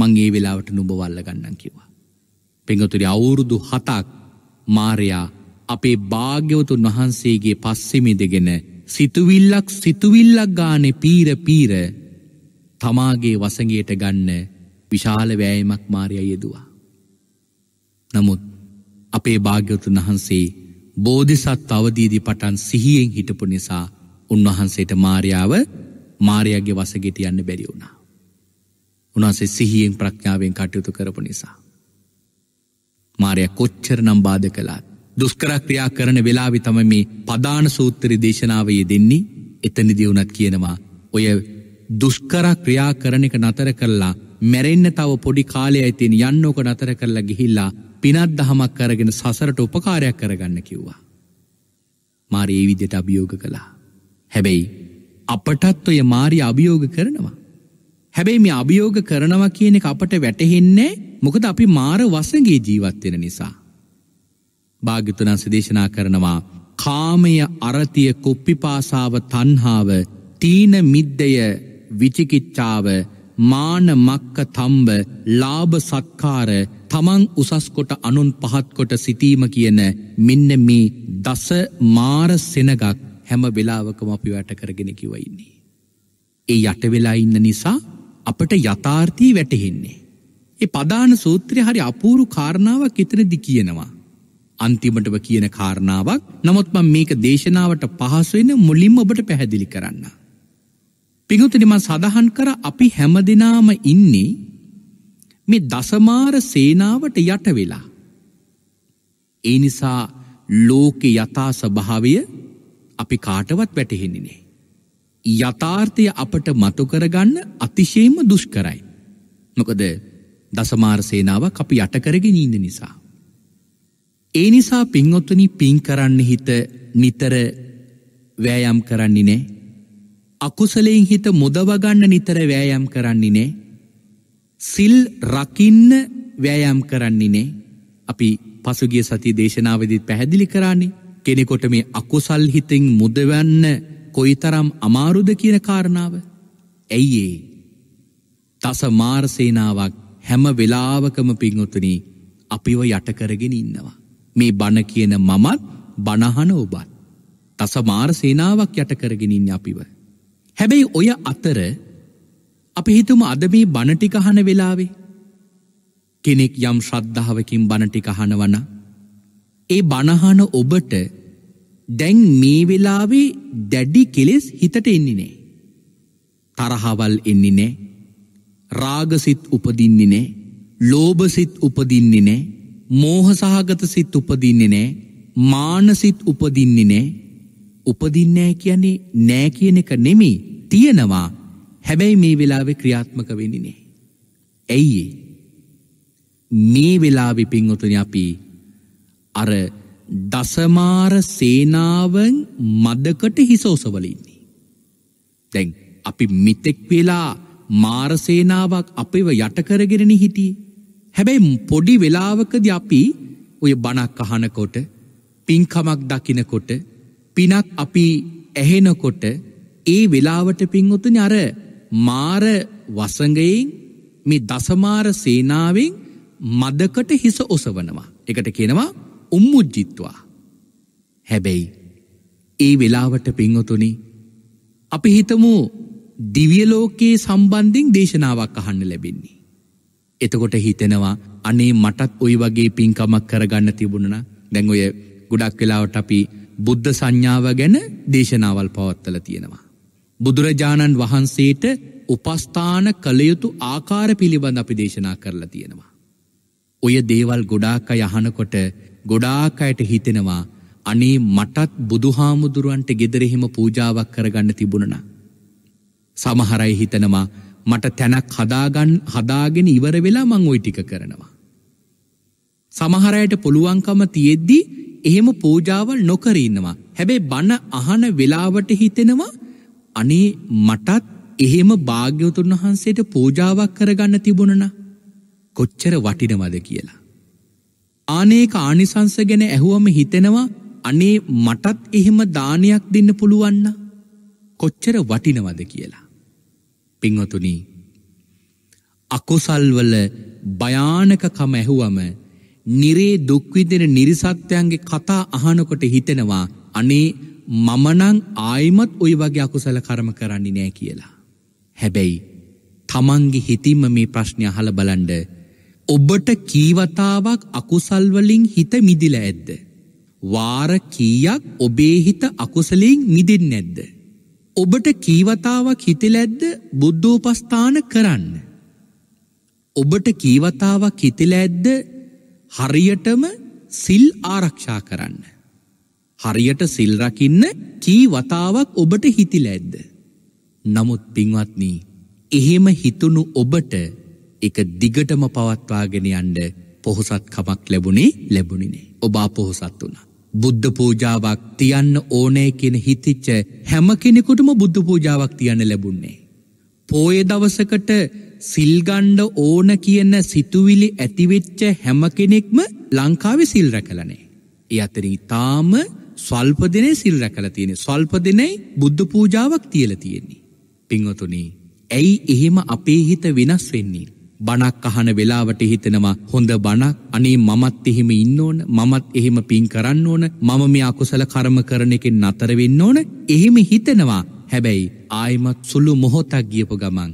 මං ඒ වෙලාවට නුඹ වල්ල ගන්නන් කිවා. පෙඟතුරි අවුරුදු හතක් මාරයා අපේ භාග්‍යවතුන් වහන්සේගේ පස්සෙමි දෙගෙන සිතුවිල්ලක් සිතුවිල්ලක් ගානෙ පීර පීර තමාගේ වසගේට ගන්න විශාල වෑයමක් මාරය යෙදවා. නමුත් අපේ භාග්‍යවතුන් වහන්සේ බෝධිසත් අවදීදි පටන් සිහියෙන් හිටපු නිසා උන්වහන්සේට මාරයාව මාරයාගේ වසගෙට යන්න බැරි වුණා. උන්වහන්සේ සිහියෙන් ප්‍රඥාවෙන් කටයුතු කරපු නිසා. මාරය කොච්චර නම් බාධ කලාත් දුස්කරක්‍රියා කරන වෙලාවි තම මේ පදාන සූත්‍රි දේශනාවයේ දෙන්නේ එතනිදි වුනත් කියනවා. ඔය දුෂ්කර ක්‍රියා කරන එක නතර කරලා මැරෙන්න්න තව පොඩි කාලය ඇතින් යන්නෝක නතර කරලා ගිහිල්ලා පිනත් දහමක් කරගෙන සසරට උපකාරයක් කරගන්න කිව්වා. මාර ඒ විදියට අභියෝග කළා. හැබැයි අපටත් ඔය මාරි අභියෝග කරනවා. හැබැයි මේ අභියෝග කරනවා කියන එක අපට වැටහෙන්නේ මොකද අපි මාර වසගේ ජීවත්වෙන නිසා. භාගිතුනන්ස දේශනා කරනවා කාමය අරතිය කොප්පිපාසාව තන්හාව තීන මිද්දය විචිකිච්චාව මාන මක්ක තම්බ ලාභ සත්කාර තමන් උසස්කොට අනුන් පහත්කොට සිතීම කියන මෙන්න මේ දස මාර සෙනගක් හැම වෙලාවකම අපි වැට කරගෙන කිවයින්නේ. ඒ යටවෙලා ඉන්න නිසා අපට යථාර්ථී වැටහෙන්නේ. ඒ පදාන සූත්‍රය හරි අපූරු කාරණාවක් ඉතනදි කියනවා. අන්තිමටම කියන කාරණාවක් නමුත්ම මේක දේශනාවට පහසුවෙන මුලින් ඔබට පැහැදිලි කරන්න. පිගුතනිම සඳහන් කර අපි හැමදිනාම ඉන්නේ මේ දසමාර සේනාවට යට වෙලා. ඒ නිසා ලෝකෙ යථා ස්වභාවය අපි කාටවත් වැටහෙන්නේ යථාර්ථය අපට මතු කරගන්න අතිශයම දුෂ්කරයි. මොකද දසමාර සේනාවක් අපි යට කරගෙන ඉන්න නිසා. ඒ නිසා පින්වොත්තුනි පින් කරන්න හිත නිතර වෑයම් කරන්නේ නෑ. අකුසලයෙන් හිත මුදවගන්න නිතර වෑයම් කරන්නේ නෑ. සිල් රකින්න වෑයම් කරන්නේ නෑ. අපි පසුගිය සති දේශනාවදිත් පැහැදිලි කරන්නේ කෙනෙකොට මේ අකුසල් හිතෙන් මුදවන්න කොයිතරම් අමාරුද කියන කාරණාව. ඇයි ඒ. තස මාර්සේනාවක් හැම වෙලාවකම පින්වතුනී අපිව යටකරගෙන ඉන්නවා. මේ බණ කියන මමත් බණහන ඔබත්. තසමාර සේනාවක් යටකරගෙනින් අපිව. හැබැයි ඔය අතර අපි හිතුම අද මේ බණටිකහන වෙලාවේ. කෙනෙක් යම් ශ්‍රද්ධාවකින් බණටිකහනවන. ඒ බණහන ඔබට දැන් මේ වෙලාවේ දැඩි කෙලෙස් හිතට එන්නිනේ. තරහවල් එන්නේ නෑ රාගසිත් උපදින්නේ නෑ ලෝභසිත් උපදින්නේ නෑ මෝහසහගත සිත් උපදින්නේ නෑ මානසිත් උපදින්නේ නෑ උපදින්නෑ කියන්නේ නෑ කියන එක නෙමේ තියෙනවා හැබැයි මේ වෙලාවෙ ක්‍රියාත්මක වෙනිනේ. ඇයි මේ වෙලාවෙ පින්වතුන අපි අර දසමාර සේනාවන් මදකට හිසෝසවලින්නේ. දැන් අපි මිතෙක් වෙලා මාරසේනාවක් අපිව යටකරගෙරෙන හිටියේ. හැබැයි පොඩි වෙලාවකද අපි ඔය බණක් අහනකොට පින්කමක් දකිනකොට පිනක් අපි ඇහෙනකොට ඒ වෙලාවට පින්වතුනි අර මාර වසඟයෙන් මේ දසමාර සේනාවෙන් මදකට හිස ඔසවනවා. එකට කියනවා උම්මුජ්ජිත්වා. හැබැයි ඒ වෙලාවට පින්වතුනි අපි හිතමු දිවියලෝකයේ සම්බන්ධින් දේශනාවක් අහන්න ලැබෙන්නේ. එතකොට හිතෙනවා අනේ මටත් ඔයි වගේ පින්කමක් කරගන්න තිබුණන දැන් ඔය ගොඩක් වෙලාවට අපි බුද්ධ සංඥාව ගැන දේශනාවල් පවත්තල තියෙනවා. බුදුරජාණන් වහන්සේට උපස්ථාන කළයුතු ආකාර පිළිබඳ අපි දේශනා කරලා තියෙනවා. ඔය දේවල් ගොඩාක් අය අහනකොට ගොඩාක් අයට හිතෙනවා අනේ මටත් බුදුහාමුදුරුවන්ට ගෙදරෙහිම පූජාවක් කරගන්න තිබුණන. සමහරයි හිතනවා මට තැනක් හදාගන්න හදාගෙන ඉවර වෙලා මං ওই ටික කරනවා. සමහරයට පුළුවන්කම තියෙද්දි එහෙම පූජාවල් නොකර ඉන්නවා. හැබැයි බණ අහන වෙලාවට හිතෙනවා අනේ මටත් එහෙම භාග්‍යවතුන් වහන්සේට පූජාවක් කරගන්න තිබුණන කොච්චර වටිනවද කියලා. ආනේක ආනිසංස ගැන ඇහුවම හිතෙනවා අනේ මටත් එහෙම දානයක් දෙන්න පුළුවන්න කොච්චර වටිනවද කියලා. පිංහතුනි. අකුසල්වල භයානකකම ඇහුවම නිරේ දුක්විදෙන නිරිසත්‍යයන්ගේ කතා අහනකොට හිතෙනවා අනේ මමනං ආයිමත් ඔය වගේ අකුසල කරම කරන්නේ නෑ කියලා. හැබැයි තමන්ගේ හිතින්ම මේ ප්‍රශ්නය අහල බලන්ඩ ඔබට කීවතාවක් අකුසල්වලින් හිත මිදිල ඇද්ද. වාර කීයක් ඔබේ හිත අකුසලින් මිදින් නැද්ද. ඔබට කීවතාවක් හිතලැද්ද බුද්ධෝපස්ථාන කරන්න. ඔබට කීවතාවක් හිතලැද්ද හරියටම සිල් ආරක්ෂා කරන්න. හරියට සිල්රකින්න කීවතාවක් ඔබට හිතිලැද්ද. නමුත් පින්වත්නී එහෙම හිතුණු ඔබට එක දිගටම පවත්වාගෙන යන්ඩ පොහොසත් කමක් ලැබුණේ ලැබුණිනේ. ඔබා පොහොසත් වනා. බුද්ධ පූජාවක් තියන්න ඕනෑ කියෙන හිතිච්ච හැම කෙනෙකුටම බුද්ධ පූජාවක් තියන්න ලැබුන්නේ. පෝය දවසකට සිල්ගණ්ඩ ඕන කියන්න සිතුවිලි ඇතිවෙච්ච හැම කෙනෙක්ම ලංකාවේ සිල් රැකලනේ. එ අතර ඉතාම ස්වල්ප දෙනේ සිල් රැකල තියෙන ස්වල්ප දෙනයි බුද්ධ පූජාවක් තියල තියෙන්නේ. පිංහතුනී ඇයි එහෙම අපේ හිත වෙනස් වෙන්නේ. බණක් අහන වෙලාවට හිතෙනවා හොඳ බණක් අනේ මමත් එහෙම ඉන්න ඕන මමත් එහෙම පින් කරන්න ඕන මම මේ අකුසල කර්ම කරන එකෙන් නතර වෙන්න ඕන එහෙම හිතෙනවා හැබැයි ආයිමත් සුළු මොහොතක් ගියපු ගමන්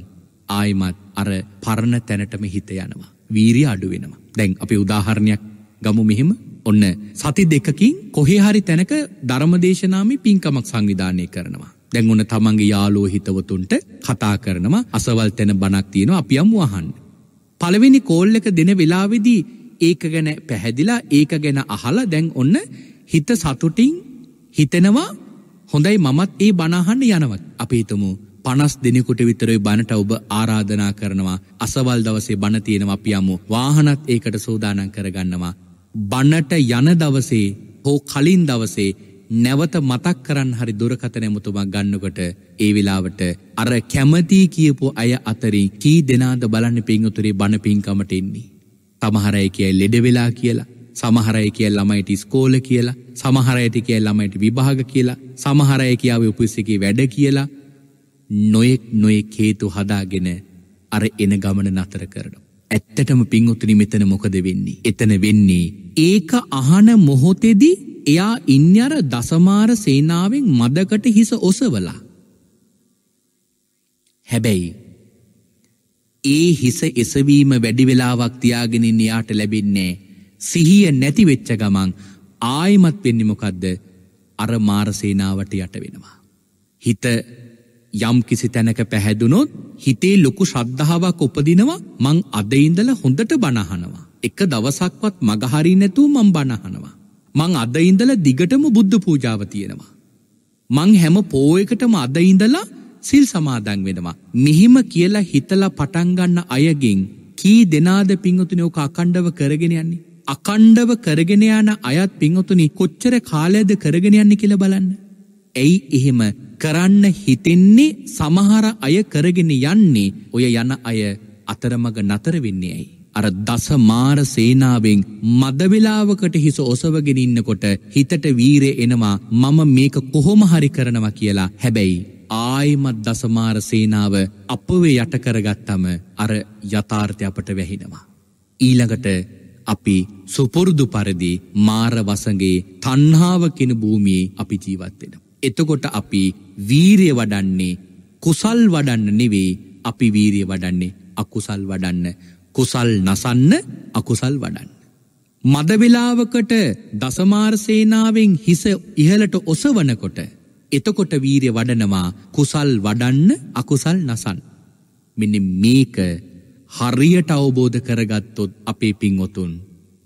ආයිමත් අර පරණ තැනටම හිත යනවා වීරිය අඩු වෙනවා දැන් අපි උදාහරණයක් ගමු මෙහෙම ඔන්න සති දෙකකින් කොහේ හරි තැනක ධර්මදේශනාමි පින්කමක් සංවිධානය කරනවා. දැන් ඔන්න තමන්ගේ යාළුවෝ හිතවතුන්ට කතා කරනවා අසවල් තැන බණක් තියෙනවා අපි යමු අහන්න. පළවෙනි කෝල් එක දෙන වෙලාවෙදී ඒක ගැන පැහැදිලා ඒක ගැන අහලා දැන් ඔන්න හිත සතුටින් හිතෙනවා හොඳයි මමත් ඒ බණහන්න යනවත් අපේතුමු පනස් දෙනෙකුට විතරයි බණට ඔබ ආරාධනා කරනවා අසවල් දවසේ බණ තියෙනවා අපි යමු වාහනත් ඒකට සූදානම් කරගන්නවා බණට යන දවසේ හෝ කලින් දවසේ නැවත මතක් කරන් හරි දුරකතන ඇමුතුමක් ගන්නකොට ඒ වෙලාවට අර කැමති කියපු අය අතරින් කී දෙනාද බලන්න පින්උතුරේ බණ පින්කමට එන්නේ. සමහර අය කියයි ලෙඩ වෙලා කියලා, සමහර අය කියයි ළමයිට ඉස්කෝල කියලා, සමහර අයට කියයි ළමයිට විභාග කියලා, සමහර අය කියාවේ උපසිකේ වැඩ කියලා. නොයෙක් නොයෙක් හේතු හදාගෙන අර එන ගමන නතර කරනවා. ඇත්තටම පින්වතුනි මෙතන මොකද වෙන්නේ? එතන වෙන්නේ ඒක අහන මොහොතේදී එයා ඉන්නේ අර දසමාර සේනාවෙන් මදකට හිස ඔසවලා. හැබැයි ඒ හිස එසවීම වැඩි වෙලාවක් තියාගෙන ඉන්න යාට ලැබෙන්නේ සිහිය නැති වෙච්ච ගමන් ආයමත් වෙන්නේ මොකද්ද? අර මාර සේනාවට යට වෙනවා. හිත යම් කිසි තැනක පැහැදුනොත් හිතේ ලොකු ශ්‍රද්ධාවක් උපදිනවා මං අදඉඳල හොඳට බණහනවා. එක දවසක්වත් මගහරි නැතුව මං බණහනවා. මං අදඉඳල දිගටම බුද්ධ පූජාව තියෙනවා. මං හැම පෝයකටම අදඉඳලා සිල් සමාදන් වෙනවා. මෙහිම කියලා හිතලා පටන්ගන්න අයගෙන් කී දෙනාද පිංහතුන ඕක අකණ්ඩව කරගෙන යන්නේ. අකණ්ඩව කරගෙන යන අයත් පිංහතුනි කොච්චර කාලයද කරගෙන යන්නේ කියල බලන්න. ඇයි එහෙම කරන්න හිතෙන්නේ සමහර අය කරගෙන යන්නේ ඔය යන අය අතරමග නතර වෙන්නේ ඇයි. අර දස මාර සේනාවෙන් මදවෙලාවකට හිස ඔසවගෙන ඉන්නකොට හිතට වීරය එනවා මම මේක කොහොම හරි කරනවා කියලා හැබැයි. ආයිමත් දසමාර සේනාව අපවේ යටකරගත්තම අර යථාර්ථය අපට වැහිනවා. ඊළඟට අපි සුපුරුදු පරදි මාර වසගේ තන්හාාව කෙන භූමියේ අපි ජීවත්වෙන. එතකොට අපි වීරය වඩන්නේ කුසල් වඩන්න නෙවෙයි අපි වීරිය වඩන්නේ අකුසල් වඩන්න කුසල් නසන්න අකුසල් වඩන්න. මදවෙලාවකට දසමාර්සේනාවෙන් හිස ඉහලට ඔසවනකොට එතකොට වීරය වඩනවා කුසල් වඩන්න අකුසල් නසන්. මෙන්න මේක හරියට අවබෝධ කරගත්තොත් අපේ පින්වතුන්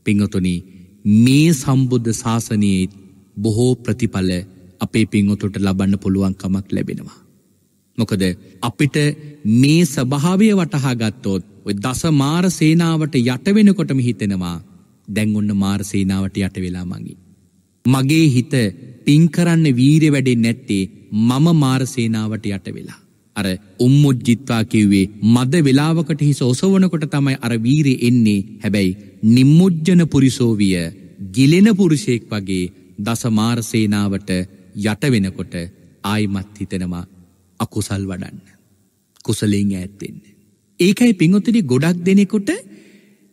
පිංහතුනි මේ සම්බුද්ධ ශාසනයේත් බොහෝ ප්‍රතිඵල අපේ පින්වතුට ලබන්න පුළුවන්කමක් ලැබෙනවා. මොකද අපිට මේ සභාවය වටහාගත්තොත් ඔය දස මාර සේනාවට යටවෙනකොටම හිතෙනවා දැන් ඔන්න මාර සේනාවට යට වෙලා මගේ. මගේ හිත පින්කරන්න වීරය වැඩේ නැත්තේ මම මාර සේනාවට යට වෙලා. අර උම්මුජ්ජිත්වා කිව්වේ මද වෙලාවකට හිස ඔසවනකොට තමයි අර වීරය එන්නේ හැබැයි නිම්මුජ්ජන පුරිසෝවිය ගිලෙන පුරුෂයෙක් වගේ දසමාර සේනාවට යට වෙනකොට ආයිමත් හිතෙනවා අකුසල් වඩන්න. කුසලෙන් ඈත්වෙන්න. ඒකයි පිංගොතනි ගොඩක් දෙනෙකොට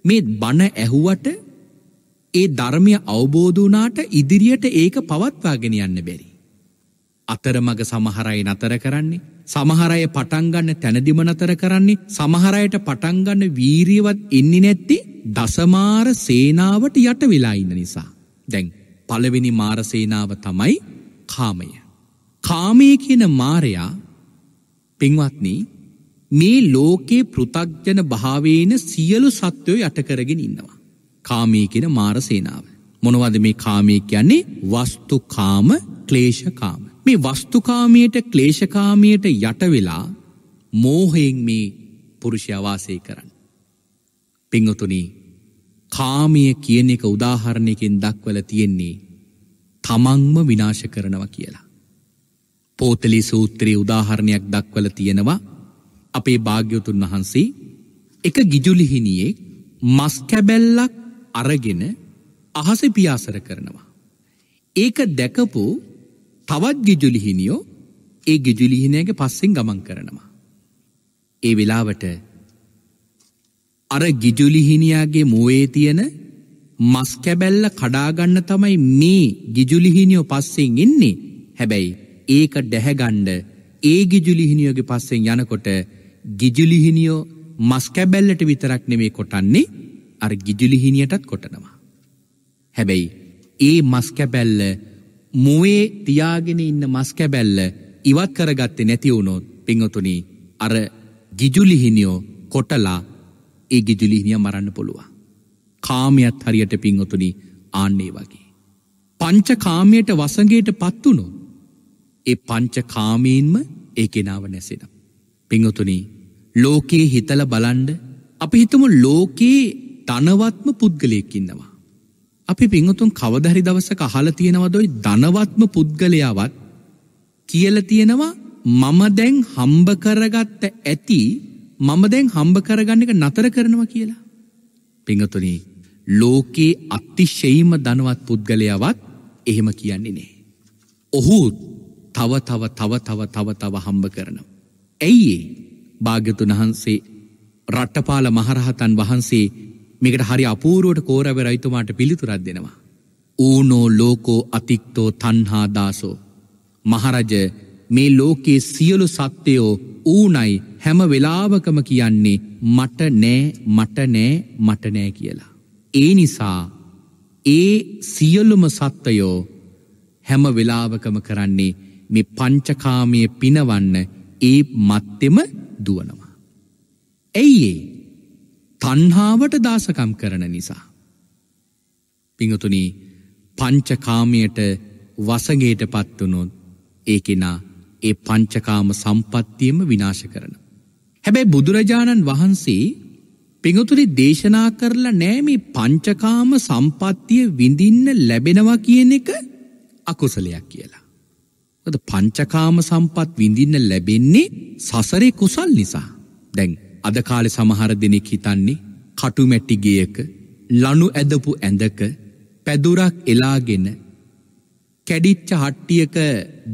මේ බණ ඇහුවට ඒ ධර්මය අවබෝධ වුණාට ඉදිරියට ඒක පවත්වාගෙන යන්න බැරි. අතරමඟ සමහර අය නතර කරන්නේ සමහර අය පටන් ගන්න තැනදිම නතර කරන්නේ සමහර අයට පටන් ගන්න වීරියවත් එන්නේ නැති දසමාර සේනාවට යට වෙලා ඉන්න නිසා. දැන් පළවෙනි මාර සේනාව තමයි කාමය. කාමය කියන මාරයා පින්වත්නි මේ ලෝකේ පෘථග්ජන භාවේන සියලු සත්වයෝ යටකරගෙන ඉන්නවා. කාමය කියන මාරසේනාව. මොනවද මේ කාමය කියන්නේ වස්තුකාම ක්ලේශකාම. මේ වස්තුකාමයට ක්ලේශකාමයට යටවෙලා මෝහයෙන් මේ පුරුෂයවාසය කරන්න. පිංහතුනී කාමය කියන එක උදාහරණයකින් දක්වල තියෙන්නේ තමන්ම විනාශ කරනවා කියලා. පෝතලි සූත්‍රයේ උදාහරණයක් දක්වල තියෙනවා අපේ භාග්‍යවතුන් වහන්සේ එක ගිජුලිහිණියෙක් මස් කැබැල්ලක් අරගෙන අහස පියාසර කරනවා. ඒක දැකපු තවත් ගිජුලිහිණියෝ ඒ ගිජුලිහිණියගේ පස්සෙන් ගමන් කරනවා. ඒ වෙලාවට අර ගිජුලිහිණියාගේ මෝයේ තියෙන මස් කැබැල්ල කඩාගන්න තමයි මේ ගිජුලිහිනියෝ පස්සෙන් එන්නේ හැබැයි ඒක ඩැහැගණ්ඩ ඒ ගිජුලිහිනියෝගේ පස්සෙන් යනකොට ගිජුලිහිනියෝ මස්කැබැල්ලට විතරක් නෙමේ කොටන්නේ අර ගිජුලිහිනියටත් කොටනවා. හැබැයි ඒ මස්කැබැල්ල මුවේ තියාගෙන ඉන්න මස්කැබැල්ල ඉවත් කරගත්තේ නැතිවුණොත් පිංහතුනි අර ගිජුලිහිනියෝ කොටලා ඒ ගිජුලිහිනිය මරන්න පුළුවන්. කාමයත් හරියට පින්වතුනි ආන්නේ වගේ. පංච කාමයට වසගේට පත්වුණු ඒ පංච කාමීන්ම ඒ කෙනාව නැසෙන. පිංහතුනි ලෝකයේ හිතල බලන්ඩ අපි හිතම ලෝකයේ ධනවත්ම පුද්ගලයකින්නවා. අපි පිංහතුන් කවදහරි දවසක අහල තියෙනවදොයි ධනවත්ම පුද්ගලයාවත් කියල තියෙනවා මම දැන් හම්බ කරගත්ත ඇති මම දැන් හම්බ කරගන්න එක නතර කරනවා කියලා. පිංහතුනී ලෝකයේ අතිශයීම දනුවත් පුද්ගලයවත් එහෙම කියන්නේ නේ. ඔහුත් තව තව තව තව තව තව හම්බ කරනවා. ඇයි භාග්‍යතුන් වහන්සේ රට්ටපාල මහරහතන් වහන්සේ මේකට හරි අපූරුවට කෝරව රයිතුමාට පිළිතුරක් දෙනවා. ඌනෝ ලෝකෝ අතික්තෝ තන්හා දාසෝ. මහරජ මේ ලෝකයේ සියලු සත්‍යයෝ ඌනයි හැම වෙලාවකම කියන්නේ මට නෑ මට නෑ මට නෑ කියලා. ඒ නිසා ඒ සියල්ලුම සත්තයෝ හැම වෙලාවකම කරන්නේ මේ පංචකාමය පිනවන්න ඒ මත්තෙම දුවනවා. ඇයි ඒ තන්හාාවට දාසකම් කරන නිසා. පිඟතුන පංචකාමයට වසගේට පත්වනොත් ඒකෙනා ඒ පංචකාම සම්පත්තියම විනාශ කරන. හැබැයි බුදුරජාණන් වහන්සේ පිඟතුරි දේශනා කරලා නෑ මේ පංචකාම සම්පත්තිය විඳින්න ලැබෙනවා කියන එක අකුසලයක් කියලා. ද පංචකාම සම්පත් විඳින්න ලැබෙන්නේ සසරේ කුසල් නිසා. දැන් අදකාලෙ සමහර දෙනෙක් හිතන්නේ කටුමැටිගේයක ලනු ඇදපු ඇඳක පැදුරක් එලාගෙන කැඩිච්ච හට්ටියක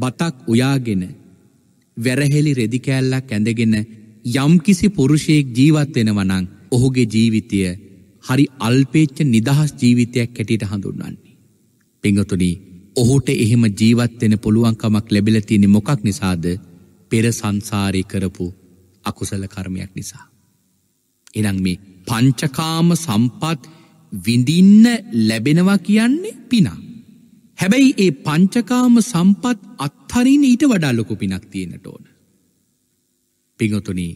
බතක් උයාගෙන වැරහෙලි රෙදිකෑල්ලක් ඇඳගෙන යම්කිසි පුරුෂයෙක් ජීවත් වෙනවනං ඔහුගේ ජීවිතය හරි අල්පේච්ච නිදහස් ජීවිතයක් හැටියට හඳුන්වන්නේ. පිංහතුනී ඔහුට එහෙම ජීවත්වෙන පුළුවන්කමක් ලැබිලතියෙන මොකක් නිසාද පෙර සංසාරය කරපු අකුසල කර්මයක් නිසා. එනං මේ පංචකාම සම්පත් විඳින්න ලැබෙනවා කියන්නේ පිනා. හැබැයි ඒ පංචකාම සම්පත් අත්හරින් ඊට වඩාලොකු පිනක් තියෙනට ඕන. පිඟතුනී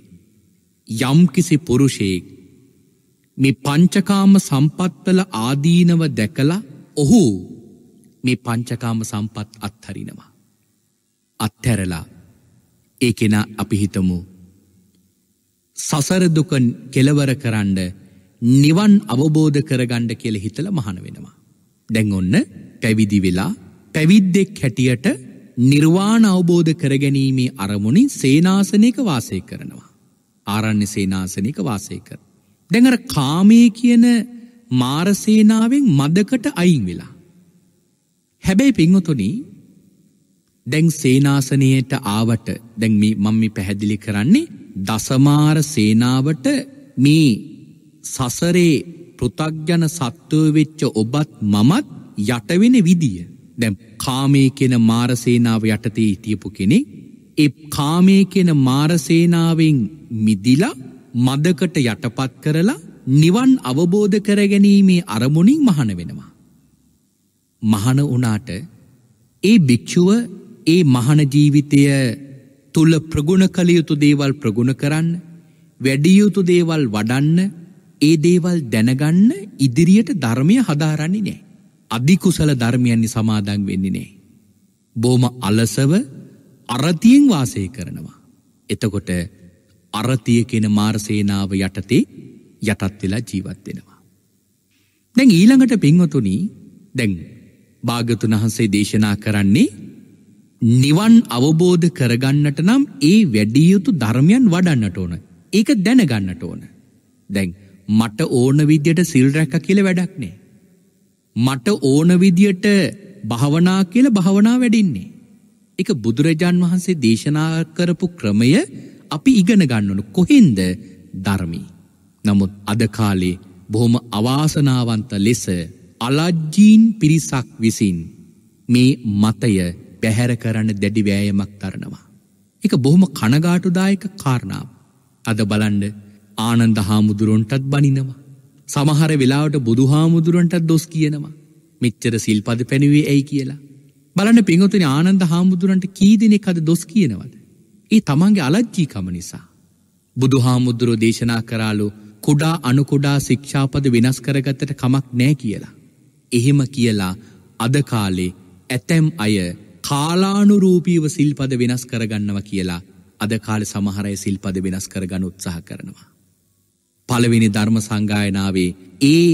යම්කිසි පුරුෂයෙක් මේ පංචකාම සම්පත්වල ආදීනව දැකලා ඔහු මේ පංචකාම සම්පත් අත්හරිනවා. අත්හැරලා ඒ කෙනා අපි හිතමු. සසරදුක කෙලවර කරන්න නිවන් අවබෝධ කරගණ්ඩ කෙළ හිතල මහන වෙනවා. දැන් ඔන්න පැවිදි වෙලා පැවිද්දෙක් හැටියට නිර්වාණ අවබෝධ කරගැනීමේ අරමුණින් සේනාසනයක වාසය කරනවා. ආරණ්‍ය සේනාසනයක වාසය කර. දැඟර කාමය කියන මාරසේනාවෙන් මදකට අයින් වෙලා. හැබැයි පිංහතුනි දැන් සේනාසනයට ආවට දැන් මේ මම්මි පැහැදිලි කරන්නේ දසමාර සේනාවට මේ සසරේ පෘතක්ජන සත්වය වෙච්ච ඔබත් මමත් යටවෙන විදිය. දැම් කාමය කියෙන මාරසේනාව යටතේ ඉතියපු කෙනෙ ඒ කාමය කියෙන මාරසේනාවෙන් මිදිලා මදකට යටපත් කරලා නිවන් අවබෝධ කරගැනීමේ අරමුණින් මහන වෙනවා. මහන වුණාට ඒ භික්‍ෂුව ඒ මහන ජීවිතය තුළ ප්‍රගුණ කළ යුතු දේවල් ප්‍රගුණ කරන්න වැඩියයුතු දේවල් වඩන්න ඒ දේවල් දැනගන්න ඉදිරියට ධර්මය හදාරන්නේ නෑ. අධිකුසල ධර්මයන්නේ සමාදන් වෙන්නේ නෑ. බෝම අලසව අරතියෙන් වාසය කරනවා. එතකොට අරතිය කෙන මාර්සේනාව යටතේ යටත් වෙලා ජීවත් වෙනවා. දැන් ඊළඟට පින්වතුනි දැන් භාගතුන් වහන්සේ දේශනා කරන්නේ නිවන් අවබෝධ කරගන්නට නම් ඒ වැඩිය යුතු ධර්මයන් වඩන්නට ඕන. ඒක දැනගන්නට ඕන. දැන් මට ඕන විදියට සිල් රැක කියලා වැඩක් නෑ. මට ඕන විදියට භාවනා කියලා භාවනා වැඩින්නේ. ඒක බුදුරජාන් වහන්සේ දේශනා කරපු ක්‍රමය අපි ඉගෙන ගන්නනු කොහෙන්ද ධර්මී. නමුත් අදකාලේ බොහොම අවාසනාවන්ත ලෙස අලජ්ජීන් පිරිසක් විසින් මේ මතය පැහැර කරන්න දැඩිවෑයමක් තරනවා. එක බොහොම කනගාටුදායක කාරණාව. අද බලන්ඩ ආනන්ද හාමුදුරුවන්ටත් බනිනවා. සමහර වෙලාවට බුදු හාමුදුරුවන්ටත් දොස් කියනවා. මෙච්චර සිල්පද පැනුවේ ඇයි කියලා. බලන්න පිංහොතන ආනන්ද හාමුදුරන්ට කීදිනෙක් අද දොස් කියනවද. ඒ තමන්ගේ අලජ්ජීකම නිසා. බුදු හාමුදුරෝ දේශනා කරාලු කොඩා අනුකොඩා ශික්ෂාපද වෙනස් කරගත්තට කමක් නෑ කියලා. එහෙම කියලා අදකාලේ ඇතැම් අය කාලානුරූපීව සිල්පද වෙනස් කරගන්නව කියලා අදකාල සමහරය සිල්පද වෙනස් කරගන්න උත්සාහ කරනවා. පළවෙනි ධර්ම සංගායනාවේ ඒ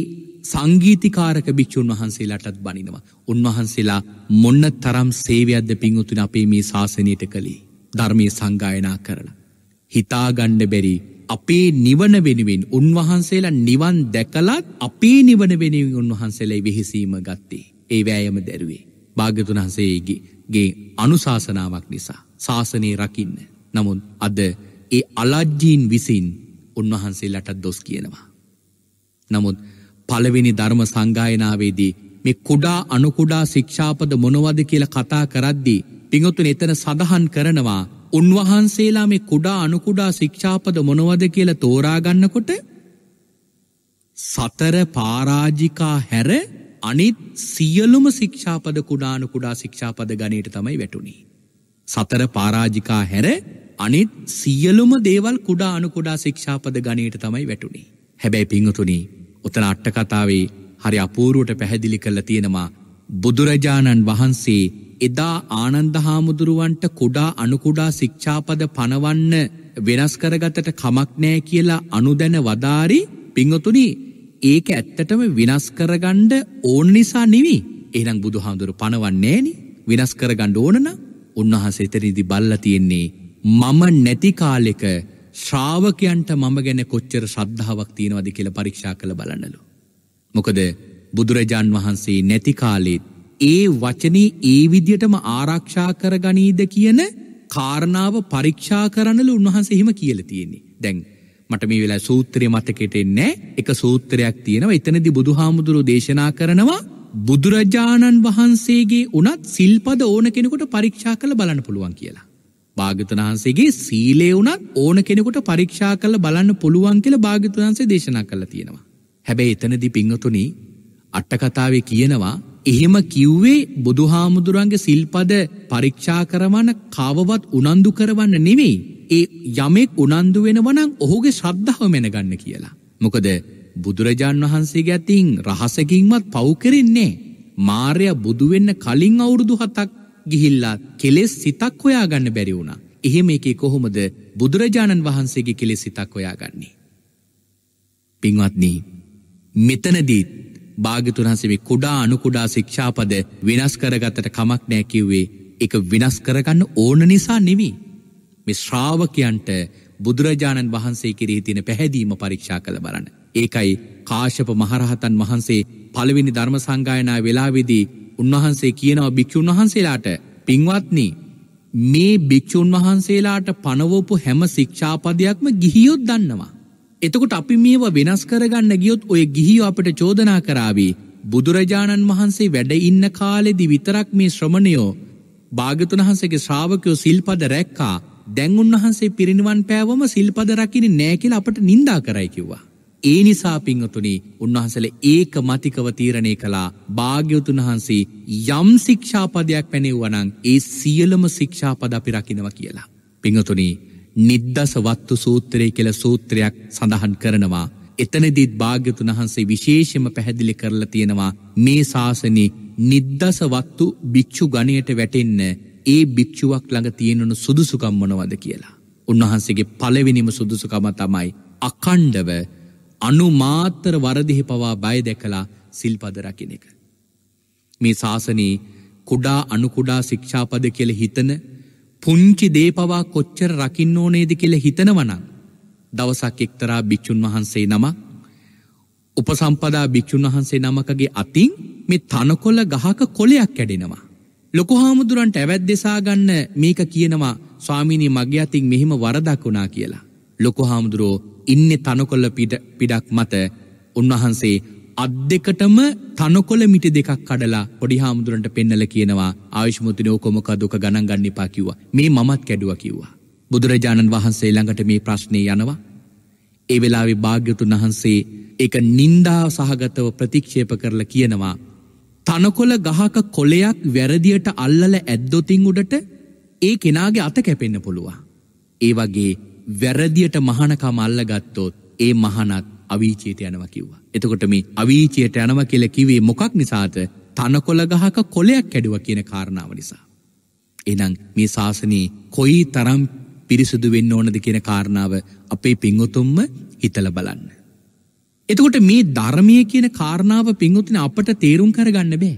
සංගීතිකාරක භික්‍ෂූන් වහන්සේලාටත් බනිනවා. උන්වහන්සේලා මොන්න තරම් සේවයක්ද පින්වතුන අපේ මේ ශාසනයට කළේ. ධර්මය සංගායනා කරලා. හිතාගණ්ඩ බැරි අපේ නිවන වෙනුවෙන් උන්වහන්සේලා නිවන් දැකලත් අපේ නිවන වෙනුවෙන් උන්වහන්සේලයි වෙහෙසීම ගත්තේ. ඒ වෑයම දැරුවේ. භාග්‍යතුන් වහන්සේගේ ගේ අනුශාසනාවක් නිසා ශාසනය රකින්න. නමුත් අද ඒ අලජ්ජීන් විසින් උන්වහන්සේලට දොස් කියනවා. නමුත් පළවෙනි ධර්ම සංගායනාවේදී මේ කුඩා අනුකුඩා ශික්ෂාපද මොනවද කියලා කතා කරද්දී පිංහොතුන එතන සඳහන් කරනවා උන්වහන්සේලා මේ කුඩා අනුකුඩා ශික්ෂාපද මොනවද කියල තෝරාගන්නකොට සතර පාරාජිකා හැර අනිත් සියලුම ශික්ෂාපද කුඩානු කුඩා ශික්ෂාපද ගනයට තමයි වැටුණි. සතර පාරාජිකා හැර අනිත් සියලුම දේවල් කුඩා අනුකුඩා ශික්ෂාපද ගනයට තමයි වැටුණි. හැබැයි පිංහතුනි ඔතන අට්ටකතාවේ හරි අපූරුවට පැහැදිලි කල්ල තියෙනවා බුදුරජාණන් වහන්සේ එදා ආනන්ද හාමුදුරුවන්ට කුඩා අනුකුඩා ශික්ෂාපද පනවන්න වෙනස් කරගතට කමක් නෑ කියලා අනුදැන වදාරි පිංහතුනි ඒක ඇත්තටම විනස් කරගණ්ඩ ඕන් නිසා නිවී එනම් බුදුහාමුදුරු පනවන්නේනි විනස් කරගණ්ඩ ඕනන උන්වහන්සේ එතරිදි බල්ල තියෙන්නේ මම නැති කාලෙක ශ්‍රාවකයන්ට මම ගැන කොච්චර ශ්‍රද්ධාවක් තියෙනවද කියලා පරීක්ෂා කළ බලන්නලු. මොකද බුදුරජාන් වහන්සේ නැති කාලෙත් ඒ වචනේ ඒ විදියටම ආරක්ෂා කරගනීද කියන කාරණාව පරීක්ෂා කරන්නල උන්වහන්සේ එහෙම කියලා තියෙන්නේ. දැන් මට මේ වෙලාවේ සූත්‍රය මතකෙට එන්නේ එක සූත්‍රයක් තියෙනවා. එතනදී බුදුහාමුදුරෝ දේශනා කරනවා බුදුරජාණන් වහන්සේගේ උනත් සිල්පද ඕන කෙනෙකුට පරීක්ෂා කළ බලන්න පුළුවන් කියලා. භාග්‍යතුන් වහන්සේගේ සීලය උනත් ඕන කෙනෙකුට පරීක්ෂා කළ බලන්න පුළුවන් කියලා භාග්‍යතුන් වහන්සේ දේශනා කළා තියෙනවා. හැබැයි එතනදී පින්වතුනි අට්ටකතාවේ කියනවා එහෙම කිව්වේ බුදුහාමුදුරන්ගේ සිල්පද පරීක්ෂා කරවන කවවත් උනන්දු කරවන්න නෙමෙයි. ඒ යමෙක් උනන්දු වෙනවනම් ඔහුගේ ශ්‍රද්ධාව මෙනගන්න කියලා. මොකද බුදුරජාන් වහන්සේගේ අතින් රහසකින්වත් පව් කරෙන්නේ මාර්යා බුදු වෙන්න කලින් අවුරුදු 7ක් ගිහිල්ලා කෙලෙස් සිතක් හොයාගන්න බැරි වුණා. එහෙම එකේ කොහොමද බුදුරජාණන් වහන්සේගේ කෙලෙස් සිතක් හොයාගන්නේ? පින්වත්නි, මෙතනදීත් භාගිතුන්හන්සෙමි කුඩා අනුකුඩා ශික්ෂාපද විනස් කරගත්තට කමක් නෑ කිව්වේ එක විනස් කරගන්න ඕන නිසා නෙවී. මෙ ශ්‍රාවකයන්ට බුදුරජාණන් වහන්සේ කිරෙහි තින පැහැදීම පරීක්ෂා කළ බලන්න. ඒකයි කාශප මහරහතන් වහන්සේ පළවෙනි ධර්ම සංගායනා වෙලාවෙදී උන්වහන්සේ කියනවා භික්‍ෂූන් වහන්සේලාට පින්වත්නී මේ භික්‍ෂූන් වහන්සේලාට පනවෝපු හැම ශික්ෂාපදයක්ම ගිහියොත් දන්නවා. එතකොට අපි මේවා වෙනස් කරගන්න ගියොත් ඔය ගිහිෝ අපට චෝදනා කරාවී බුදුරජාණන් වහන්සේ වැඩ ඉන්න කාලෙදි විතරක් මේ ශ්‍රමණයෝ භාගතුන් වහන්සේගේ ශ්‍රාවකයෝ සිල්පද රැක්කා දැන් උන්වහන්සේ පිරිනිවන් පෑවම සිල්පද රකිනි නෑ කියලා අපට නින්දා කරයි කිව්වා. ඒ නිසා පිංහතුනි උන්වහන්සල ඒක මතිකව තීරණය කළා භාග්‍යවතුන් වහන්සේ යම් ශික්ෂාපදයක් පැනෙව්වනං ඒ සියලම ශික්ෂාපද අපි රකිනව කියලා. පිංහතුනී නිද්දසවත්තු සූත්‍රය කෙළ සූත්‍රයක් සඳහන් කරනවා. එතනදිත් භාග්‍යතුන් වහන්සේ විශේෂම පැහැදිලි කරලා තියෙනවා මේ ශාසනී නිද්දසවත්තු භික්‍ෂු ගණයට වැටෙන්න ඒ භික්‍ෂුවක් ළඟ තියෙනනු සුදුසුකම්මනවද කියලා. උන්වහන්සේගේ පලවිනිම සුදුසුකම තමයි. අකණ්ඩව අනුමාතර වරදිහි පවා බය දැකලා සිල්පදරකින එක. මේ ශාසනී කුඩා අනුකුඩා ශික්ෂාපද කියල හිතන පුංචි දේපවා කොච්චර රකින්න ඕනේද කෙළ හිතනවනං. දවසක් එක්තරා භික්‍ෂූන් වහන්සේ නම උපසම්පදා භික්‍ෂූන් වහන්සේ නමකගේ අතින් මේ තනකොල ගහක කොලයක් කැඩෙනවා. ලොකු හාමුදුරන්ට ඇවැත් දෙසාගන්න මේක කියනවා ස්වාමීනී මගේ අතින් මෙහෙම වරදක් වුණා කියලා. ලොකු හාමුදුරෝ ඉන්න තනකොල්ල පිඩක් මත උන්වහන්සේ අත් දෙකටම තනකොළ මිටි දෙකක් කඩලා පොඩි හාමුදුරන්ට පෙන්නල කියනවා ආයුෂ්මතුනි ඕකොමක දුක ගණන් ගන්න එපා කිව්වා. මේ මමත් කැඩුවා කිව්වා. බුදුරජාණන් වහන්සේ ළඟට මේ ප්‍රශ්නේ යනවා. ඒ වෙලාවේ භාග්‍යතුන් වහන්සේ ඒක නින්දා සහගතව ප්‍රතික්ෂේප කරලා කියනවා තනකොළ ගහක කොළයක් වැරදියට අල්ලල ඇද්දොතින් උඩට ඒ කෙනාගේ අත කැපෙන්න පුළුවන්. ඒ වගේ වැරදියට මහනකම අල්ලගත්තොත් ඒ මහනත් අවීචීත යනවා කිව්වා. එතකොට මේ අවීචයට යනව කියල කිවේ මොකක් නිසාත තනකොළ ගහක කොලයක් කැඩුව කියන කාරණාව නිසා. එනම් මේ ශාසනයේ කොයි තරම් පිරිසුදු වෙන්න ඕනද කියන කාරණාව අපේ පිංගුතුම්ම හිතල බලන්න. එතකොට මේ ධර්මය කියන කාරණාව පිංගුතින අපට තේරුම් කරගන්න බෑ.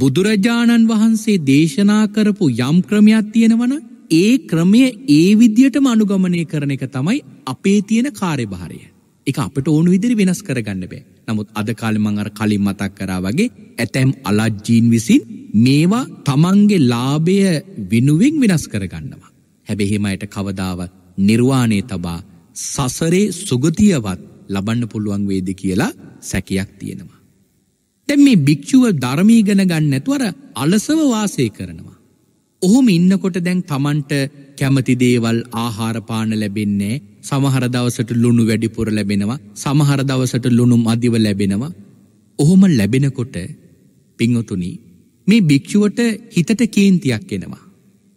බුදුරජාණන් වහන්සේ දේශනා කරපු යම් ක්‍රමයක් තියෙනවන ඒ ක්‍රමය ඒ විදියටම අනුගමනය කරන එක තමයි අපේ තියෙන කාර්යභාරය. එක අපට ඕනු විදිරි වෙනස් කරගන්න බෑ. නමුත් අද කාලේ මම අර කලින් මතක් කරා වගේ ඇතැම් අලජ්ජීන් විසින් මේවා තමන්ගේ ලාභය වෙනුවෙන් වෙනස් කරගන්නවා. හැබැයි එහෙම අයට කවදාවත් නිර්වාණය තබා සසරේ සුගතියවත් ලබන්න පුළුවන් වේද කියලා සැකයක් තියෙනවා. දැන් මේ භික්ෂුව ධර්ම ඉගෙන ගන්න නැතුව අර අලසව වාසය කරනවා. ඔහොම ඉන්නකොට දැන් Tamanට කැමති දේවල් ආහාර පාන ලැබෙන්නේ සමහර දවසට ලුණු වැඩිපුර ලැබෙනවා සමහර දවසට ලුණු මදිව ලැබෙනවා ඔහොම ලැබෙනකොට පිංවතුනි මේ භික්ෂුවට හිතට කේන්තියක් එනවා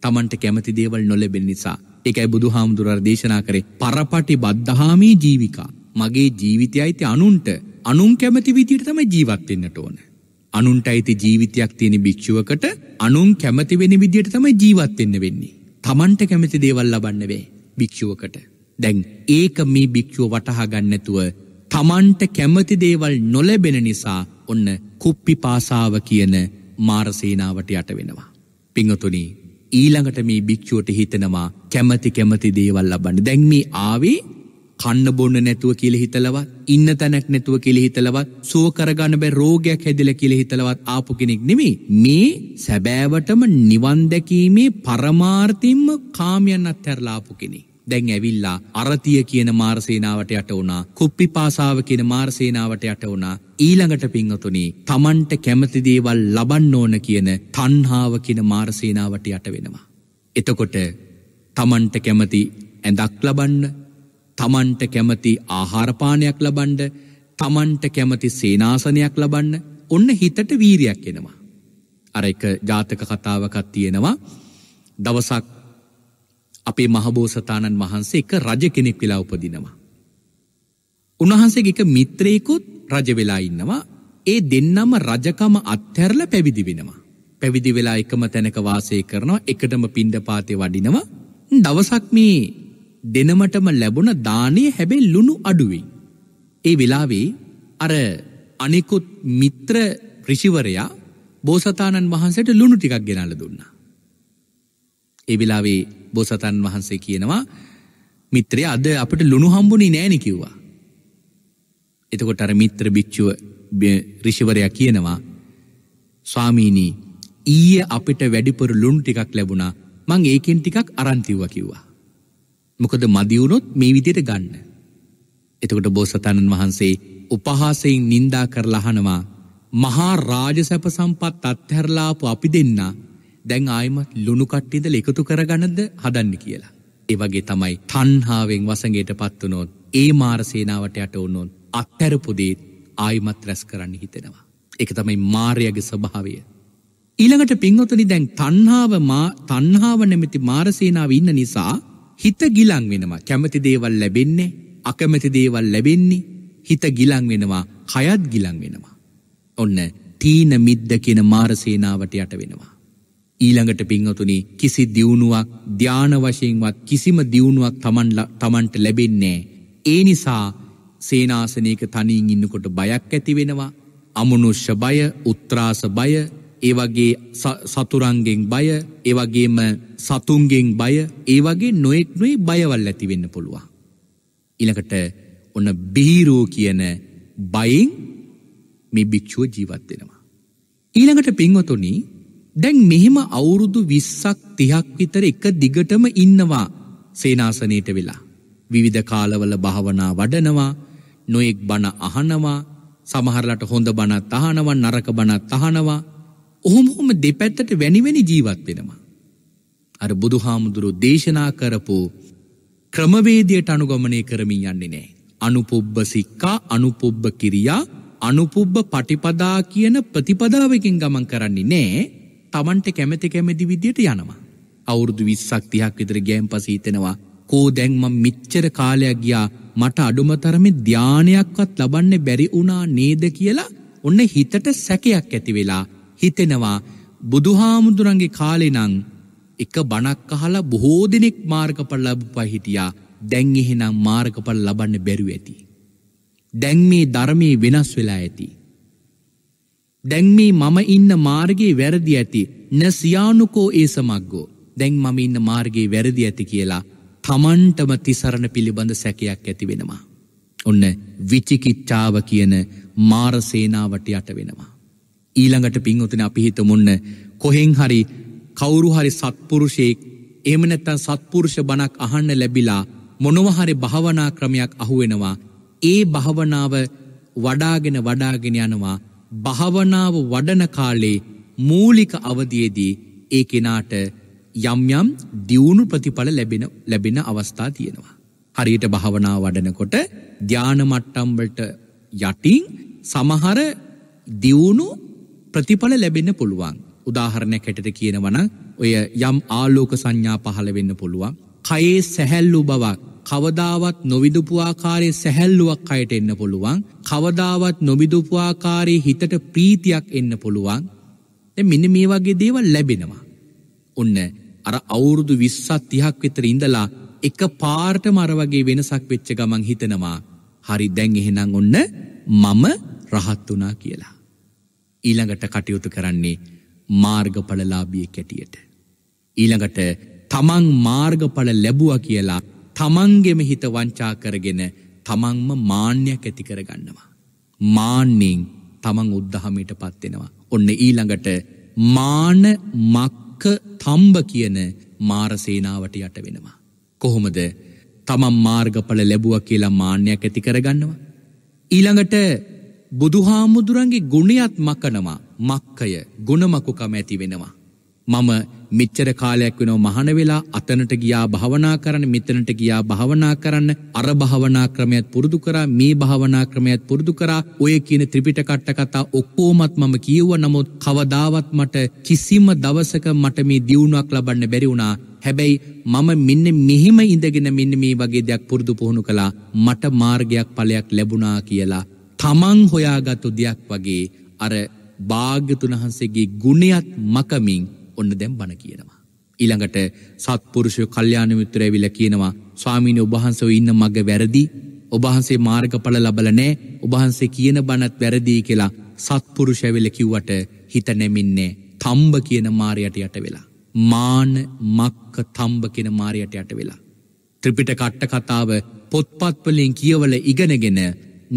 Tamanට කැමති දේවල් නොලැබෙන නිසා ඒකයි බුදුහාමුදුරන් දේශනා කරේ පරපටි බද්ධාමී ජීවිකා මගේ ජීවිතයයිති අනුන්ට අනුන් කැමති විදියට තමයි ජීවත් වෙන්නට ඕන අනුන්ට අයිති ජීවිතයක් තියෙන භික්ෂුවකට අනුන් කැමති වෙන විදියට තමයි ජීවත් වෙන්න වෙන්නේ Tamanට කැමති දේවල් ලබන්න බෑ භික්ෂුවකට දැන් ඒක මේ භික්‍ෂුව වටහාගන්නතුව තමන්ට කැමති දේවල් නොලැබෙන නිසා ඔන්න කුප්පි පාසාව කියන මාරසේනාවට යට වෙනවා. පිංහතුනි ඊළඟට මේ භික්‍ෂුවට හිතෙනවා කැමති කැමති දේවල් ලබන්න දැන් මේ ආවේ කන්න බොන්න නැතුව කියල හිතලවත් ඉන්න තැනැක් නැතුව කියල හිතලවත් සුව කරගන්න බෑ රෝගයක් හැදිල කියල හිතලවත් ආපු කෙනෙක් නෙමේ මේ සැබෑවටම නිවන්දැකීමේ පරමාර්ථින්ම කාමයන් අත්හැරලාපු කෙනෙක්. දැන් ඇවිල්ලා අරතිය කියන මාර්සේනාවට යට වුණා කුප්පිපාසාව කියන මාර්සේනාවට යට වුණා ඊළඟට පිංහතුනි තමන්ට කැමති දේවල් ලබන්න ඕන කියන තණ්හාව කියන මාර්සේනාවට යට වෙනවා එතකොට තමන්ට කැමති ඇඳක් ලබන්න තමන්ට කැමති ආහාරපානයක් ලබන්න තමන්ට කැමති සේනාසනයක් ලබන්න ඔන්න හිතට වීරයක් එනවා අර එක ජාතක කතාවකත් තියෙනවා දවසක් අපේ මහබෝසතාණන් වහන්සේ එක රජ කෙනෙක් වෙලා උපදිනවා. උන්වහන්සේ එක මිත්‍රයෙකුත් රජ වෙලා ඉන්නවා ඒ දෙන්නම රජකම අත්හැරල පැවිදි වෙනවා. පැවිදි වෙලා එකම තැනක වාසය කරනවා එකටම පින්ඩ පාතය වඩිනවා දවසක් මේ දෙනමටම ලැබුණ දානය හැබැයි ලුණු අඩුවෙන්. ඒ වෙලාවේ අර අනෙකුත් මිත්‍ර ප්‍රිෂිවරයා බෝසතාණන් වහන්සට ලුණු ටිකක් ගෙනල දුන්නා. ඒ වෙලාවේ බෝසතන් වහන්සේ කියනවා මිත්‍රය අද අපට ලුණු හම්බුණි නෑනි කිව්වා. එතකොට අර මිත්‍ර භික්‍ෂුව රිෂිවරයා කියනවා ස්වාමීනී ඊය අපිට වැඩිපුර ලුණු ටිකක් ලැබුණා මං ඒකෙන් ටිකක් අරන්තිව්වා කිව්වා. මොකද මදිවුණොත් මේ විදියට ගන්න. එතකොට බෝසතාණන් වහන්සේ උපහාසයෙන් නින්දා කරලා අහනවා මහා රාජ සැප සම්පත් අත්හැරලාපු අපි දෙන්නා දැන් ආයමත් ලුණු කට්ටිදල එකතු කරගනද හදන්න කියලා. ඒවගේ තමයි තන්හාාවෙන් වසගේට පත්වනොත් ඒ මාර සේනාවට යට ඔන්නොන් අත්තැරපුදේත් ආයමත් රැස් කරන්න හිතෙනවා. එක තමයි මාරයගේ ස්භාවය. ඊළඟට පින්වතනි දැන් තන්හාාව තන්හාාව නැමති මාරසේනාව ඉන්න නිසා හිත ගිලං වෙනවා කැමති දේවල් ලැබෙන්නේ අකමැති දේවල් ලැබෙන්නේ හිත ගිලං වෙනවා කයත් ගිලං වෙනවා. ඔන්න තීන මිද්ද කියන මාරසේනාවට යට වෙනවා. ඊළඟට පිංහතුනි කිසි දියුණුවක් ධ්‍යානවශයෙන්වත් කිසිම දියුණුවක් තමන්ට ලැබෙන්නේ. ඒ නිසා සේනාසනයක තනීින් ඉන්නකොට බයක් ඇති වෙනවා. අමනුෂ්‍ය බය උත්්‍රාස බය ඒවගේ සතුරන්ගෙන් බය ඒවගේම සතුන්ගෙන් බය ඒවගේ නොෙක් නොයි බයවල් ඇතිවෙන්න පුළුවන්. ඉළකට ඔන්න බීරෝ කියන බයින් මේ භික්‍ෂුව ජීවත් වෙනවා. ඊළඟට පින්වතුනිි දැන් මෙහෙම අවුරුදු විස්සක් තිහක් විතර එක දිගටම ඉන්නවා සේනාසනයට වෙලා. විවිධ කාලවල භාවනා වඩනවා නොයෙක් බණ අහනවා සමහරලට හොඳ බණ තහනවා නරක බණ තහනවා ඔහොම හොම දෙපැත්තට වැනිවැනි ජීවත් වෙනවා. අර බුදුහාමුදුරු දේශනා කරපු ක්‍රමවේදයට අනුගමනය කරමින් යන්නේ නෑ. අනුපුබ්බ සික්කා අනුපුබ්බ කිරියා අනුපුබ්බ පටිපදා කියන ප්‍රතිපදාවකින් ගමන් කරන්නේ නෑ තමන්ට කැමති කැමැති විදියට යනවා. අවුරුදු විස්සක් තිහක් විතර ගෑම් පසහිතෙනවා කෝ දැන්මම් මිච්චර කාලයක් ගියා මට අඩුමතරමි ධ්‍යානයක්වත් ලබන්න බැරි වුණා නේද කියලා ඔන්න හිතට සැකයක් ඇති වෙලා හිතෙනවා බුදුහාමුදුරන්ගේ කාලෙනං එක බණක් අහලා බොහෝ දෙනෙක් මාර්ගඵල ලැබුවා හිටියා දැන් එහෙනම් මාර්ගඵල ලබන්න බැරුව ඇති දැන් මේ ධර්මයේ වෙනස් වෙලා ඇති දැන් මේ මම ඉන්න මාර්ගයේ වැරදි ඇති න සියානුකෝ ඒ සමක්ගෝ දැන් මම ඉන්න මාර්ගයේ වැරදි ඇති කියලා තමන්ටම තිසරණ පිළිබඳ සැකයක් ඇති වෙනවා. ඔන්න විචිකිච්චාව කියන මාරසේනාවට යට වෙනවා. ඊළඟට පින්වතුන අපිහිත මුන්න කොහෙෙන් හරි කවුරු හරි සත්පුරුෂයෙක් එමනැත්තන් සත්පුරුෂ බණක් අහන්න ලැබිලා මොනවහරි භාවනා ක්‍රමයක් අහුවෙනවා ඒ භාවනාව වඩාගෙන වඩාගෙන යනවා භාවනාව වඩන කාලේ මූලික අවධියේදී ඒ කෙනාට යම්යම් දියුණු ප්‍රතිඵල ලැබෙන ලැබෙන අවස්ථා තියෙනවා. හරියට භාවනා වඩනකොට ධ්‍යානමට්ටම්වලට යටින් සමහර දියුණු ප්‍රතිඵල ලැබෙන්න පුළුවන්. උදාහරණයක් හැටට කියනවනම් ඔය යම් ආලෝක සංඥා පහළ වෙන්න පුළුවන්. කයේ සැහැල්ලු බවක් කවදාවත් නොවිදුපුආකාරයේ සැහැල්ලුවක් අයට එන්න පුළුවන් කවදාවත් නොබිදුපුආකාරයේ හිතට ප්‍රීතියක් එන්න පුළුවන් මෙන්න මේ වගේ දේවල් ලැබෙනවා ඔන්න අර අවුරුදු විස්සත් තිහක් වෙතර ඉඳලා එක පාර්ට මරවගේ වෙනසක් වෙච්ච ගමන් හිතනවා හරි දැන් එහෙනම් ඔන්න මම රහත් වනා කියලා. ඊළඟට කටයුතු කරන්නේ මාර්ගඵලලාබිය කැටියට. ඊළඟට තමන් මාර්ගඵල ලැබුව කියලා තමන්ගෙම හිත වංචා කරගෙන තමන්ම මාන්‍යයක් ඇති කරගන්නවා. මාන්‍යෙන් තමන් උද්ධහමයට පත්වෙනවා. ඔන්න ඊළඟට මාන මක්ක තම්බ කියන මාරසේනාවට යට වෙනවා. කොහොමද තමන් මාර්ගඵල ලැබුව කියලා මාන්‍යයක් ඇති කරගන්නවා. ඊළඟට බුදුහාමුදුරන්ගේ ගුණයත් මකනවා මක්කය ගුණමකුකම ඇති වෙනවා. මම මෙච්චර කාලයක් වෙනව මහන වෙලා අතනට ගියා භාවනා කරන්න මෙතනට ගියා භාවනා කරන්න අර භාවනා ක්‍රමයක් පුරුදු කරා මේ භාවනා ක්‍රමයක් පුරුදු කරා ඔය කියන ත්‍රිපිටක කතා ඔක්කොමත් මම කියුවා නමුත් කවදාවත් මට කිසිම දවසක මට මේ දියුණුවක් ලබන්න බැරි වුණා හැබැයි මම මෙන්න මෙහෙම ඉඳගෙන මෙන්න මේ වගේ දෙයක් පුරුදු පුහුණු කළා මට මාර්ගයක් ඵලයක් ලැබුණා කියලා තමන් හොයාගත්තු දෙයක් වගේ අර භාග්‍යතුන් වහන්සේගේ ගුණයත් මකමින් ඔන්න දැම් බණ කියනවා. ඊළඟට සත්පුරුෂය කල්්‍යාන මිත්‍ර ඇවිල කියනවා ස්වාමීනය ඔබහන්සව ඉන්න මග වැරදි ඔබහන්සේ මාර්ගඵල ලබලනෑ ඔබහන්සේ කියන බණත් වැරදී කියලා සත්පුරුෂැවෙල කිව්වට හිතනැමින්නේ තම්බ කියන මාරයට යට වෙලා. මාන මක්ක තම්බ කියෙන මාරයට යට වෙලා. ත්‍රිපිට කට්ට කතාව පොත්පත්වලින් කියවල ඉගෙනගෙන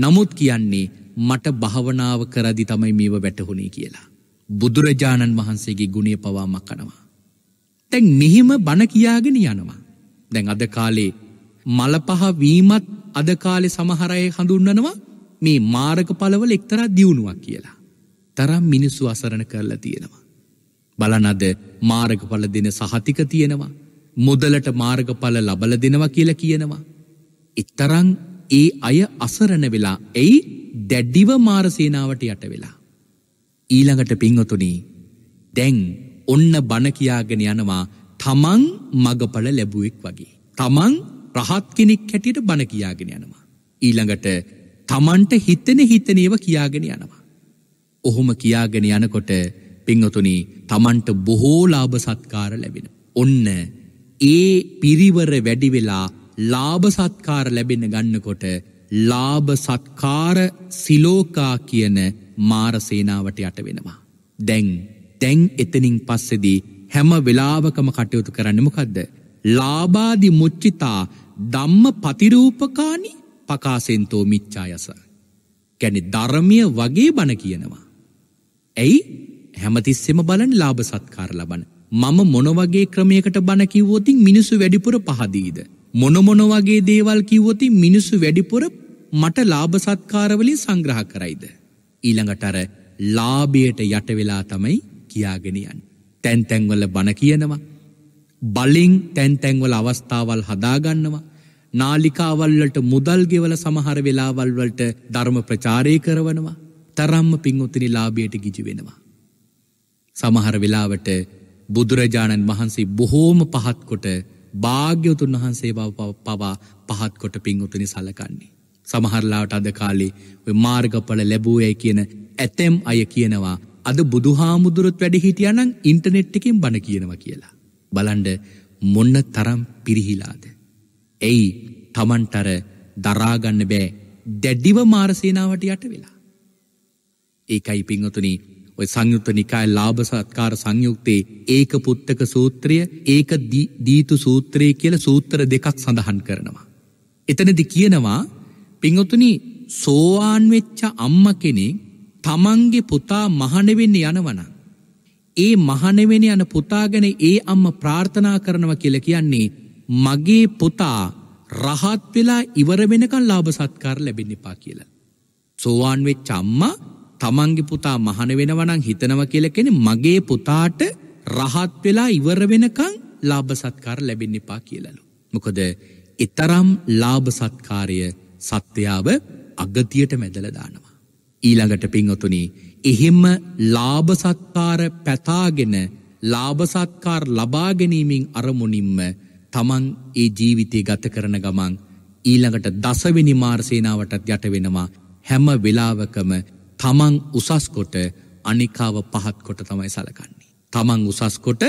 නමුත් කියන්නේ මට භාවනාව කරදි තමයි මේව වැටහුණේ කියලා. බුදුරජාණන් වහන්සේගේ ගුණිය පවා මක්කනවා. තැන් මෙහෙම බණ කියාගෙන යනවා. දැන් අද කාලේ මලපහ වීමත් අද කාලෙ සමහරය හඳුන්නනවා මේ මාරක පලවල එක්තරා දියුණුවක් කියලා. තරම් මිනිස්සු අසරණ කරලා තියෙනවා. බලනද මාරකඵල දෙන සහතික තියෙනවා. මුදලට මාර්ගඵල ලබල දෙනවා කියල කියනවා. එතරං ඒ අය අසරණ වෙලා ඇයි දැඩ්ඩිව මාරසේනාවට යට වෙලා. ඊළඟට පිංහතුනි දැන් ඔන්න බණකයාගෙන යනවා තමන් මගපල ලැබුවෙක් වගේ. තමන් රහත් කෙනෙක් හැටියට බණ කියාගෙන යනවා. ඊළඟට තමන්ට හිතෙන හිතනේව කියාගෙන යනවා. ඔහොම කියාගෙන යනකොට පිංහතුනි තමන්ට බොහෝ ලාභ සත්කාර ලැබෙන. ඔන්න ඒ පිරිවර වැඩිවෙලා ලාභ සත්කාර ලැබෙන ගන්නකොට ලාභ සත්කාර සිලෝකා කියන මාරසේනාවට යට වෙනවා. දැන් දැන් එතනින් පස්සෙදී හැම වෙලාවකම කටයුතු කරන්නමකදද. ලාබාදි මුච්චිතා දම්ම පතිරූපකානි පකාසෙන්තෝ මිච්චායස. කැනෙ ධර්මිය වගේ බණ කියනවා. ඇයි හැමතිස්සෙම බලන් ලාභ සත්කාර ලබන. මම මොනවගේ ක්‍රමයකට බණකිවෝතින් මිනිසු වැඩිපුර පහදීද. මොනමොනවගේ දේවල් කිවෝති මිනිසු වැඩිපුර මට ලාභ සත්කාරවලින් සංග්‍රහ කරයිද. ඊළඟට අර ලාභයට යට වෙලා තමයි කියාගෙන යන්නේ. තැන් තැන්වල බණ කියනවා. බලින් තැන් තැන්වල අවස්ථාවල් හදාගන්නවා. නාලිකාවල් වලට මුදල් ගෙවල සමහර වෙලාවල් වලට ධර්ම ප්‍රචාරය කරනවා. තරම්ම පින්වත්නි ලාභයට ගිජු වෙනවා. සමහර වෙලාවට බුදුරජාණන් වහන්සේ බොහෝම පහත් කොට භාග්‍යවතුන් වහන්සේ බව පවා පහත් කොට පින්වත්නි සලකන්නේ. සමහරලාට අද කාලේ ඔය මාර්ගඵල ලැබූයයි කියන ඇතැම් අය කියනවා අද බුදුහාමුදුරුත් වැඩ හිටියනම් ඉන්ටර්නෙට් එකෙන් බණ කියනවා කියලා. බලන්ඩ මොන්න තරම් පිරිහිලාද. එයි තමන්ටර දරාගන්න බෑ දැඩ්ඩිව මාරසේනාවට යට වෙලා. ඒකයි පිංහතුනි ඔය සංයුත්ත නිකාය ලාභ සත්කාර සංයුක්තේ ඒක පුත්තක සූත්‍රය ඒක දීතු සූත්‍රය කියල සූත්‍ර දෙකක් සඳහන් කරනවා. එතනදි කියනවා පිංහතුනි සෝවාන්වෙච්ච අම්ම කෙනෙක් තමන්ගේ පුතා මහනවෙන්න යනවන. ඒ මහනවෙන යන පුතාගෙන ඒ අම්ම ප්‍රාර්ථනා කරනව කියල කියන්නේ මගේ පුතා රහත් වෙලා ඉවර වෙනකල් ලාභ සත්කාර ලැබෙන්නපා කියලා. සෝවාන්වෙච්ච අම්මා තමන්ගේ පුතා මහන වෙනවනං හිතනව කියල කෙන මගේ පුතාට රහත් වෙලා ඉවර වෙනකං ලාභ සත්කාර ලැබෙන්නපා කියලලු. මොකද එතරම් ලාභ සත්කාරය සත්‍යාව අගතියට මැදල දානවා. ඊළඟට පින්වතුනි එහෙම ලාභ සත්කාර පැතාගෙන ලාභ සත්කාර ලබා ගැනීමෙන් අරමුණින්ම තමන් ඒ ජීවිතය ගත කරන ගමන් ඊළඟට දසවෙනි මාර්සේනාවටත් යට වෙනවා හැම වෙලාවකම තමන් උසස්කොට අනිකාව පහත්කොට තමයි සලකන්නේ. තමන් උසස්කොට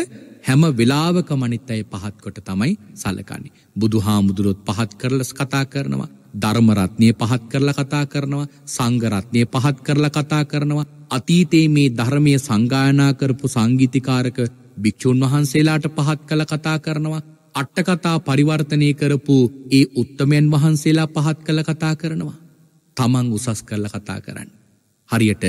හැම වෙලාවක මනිත් අය පහත්කොට තමයි සලකන්නේ. බුදු හාමුදුරුවොත් පහත් කරලස් කතා කරනවා. ධර්මරත්නය පහත් කරල කතා කරනවා සංගරත්නය පහත් කරල කතා කරනවා අතීතයේ මේ ධර්මය සංගායනා කරපු සංගීතිකාරක භික්‍ෂූන් වහන්සේලාට පහත් කළ කතා කරනවා අට්ටකතා පරිවර්තනය කරපු ඒ උත්තමයන් වහන්සේලා පහත් කළ කතා කරනවා තමන් උසස් කරල කතා කරන්න. හරියට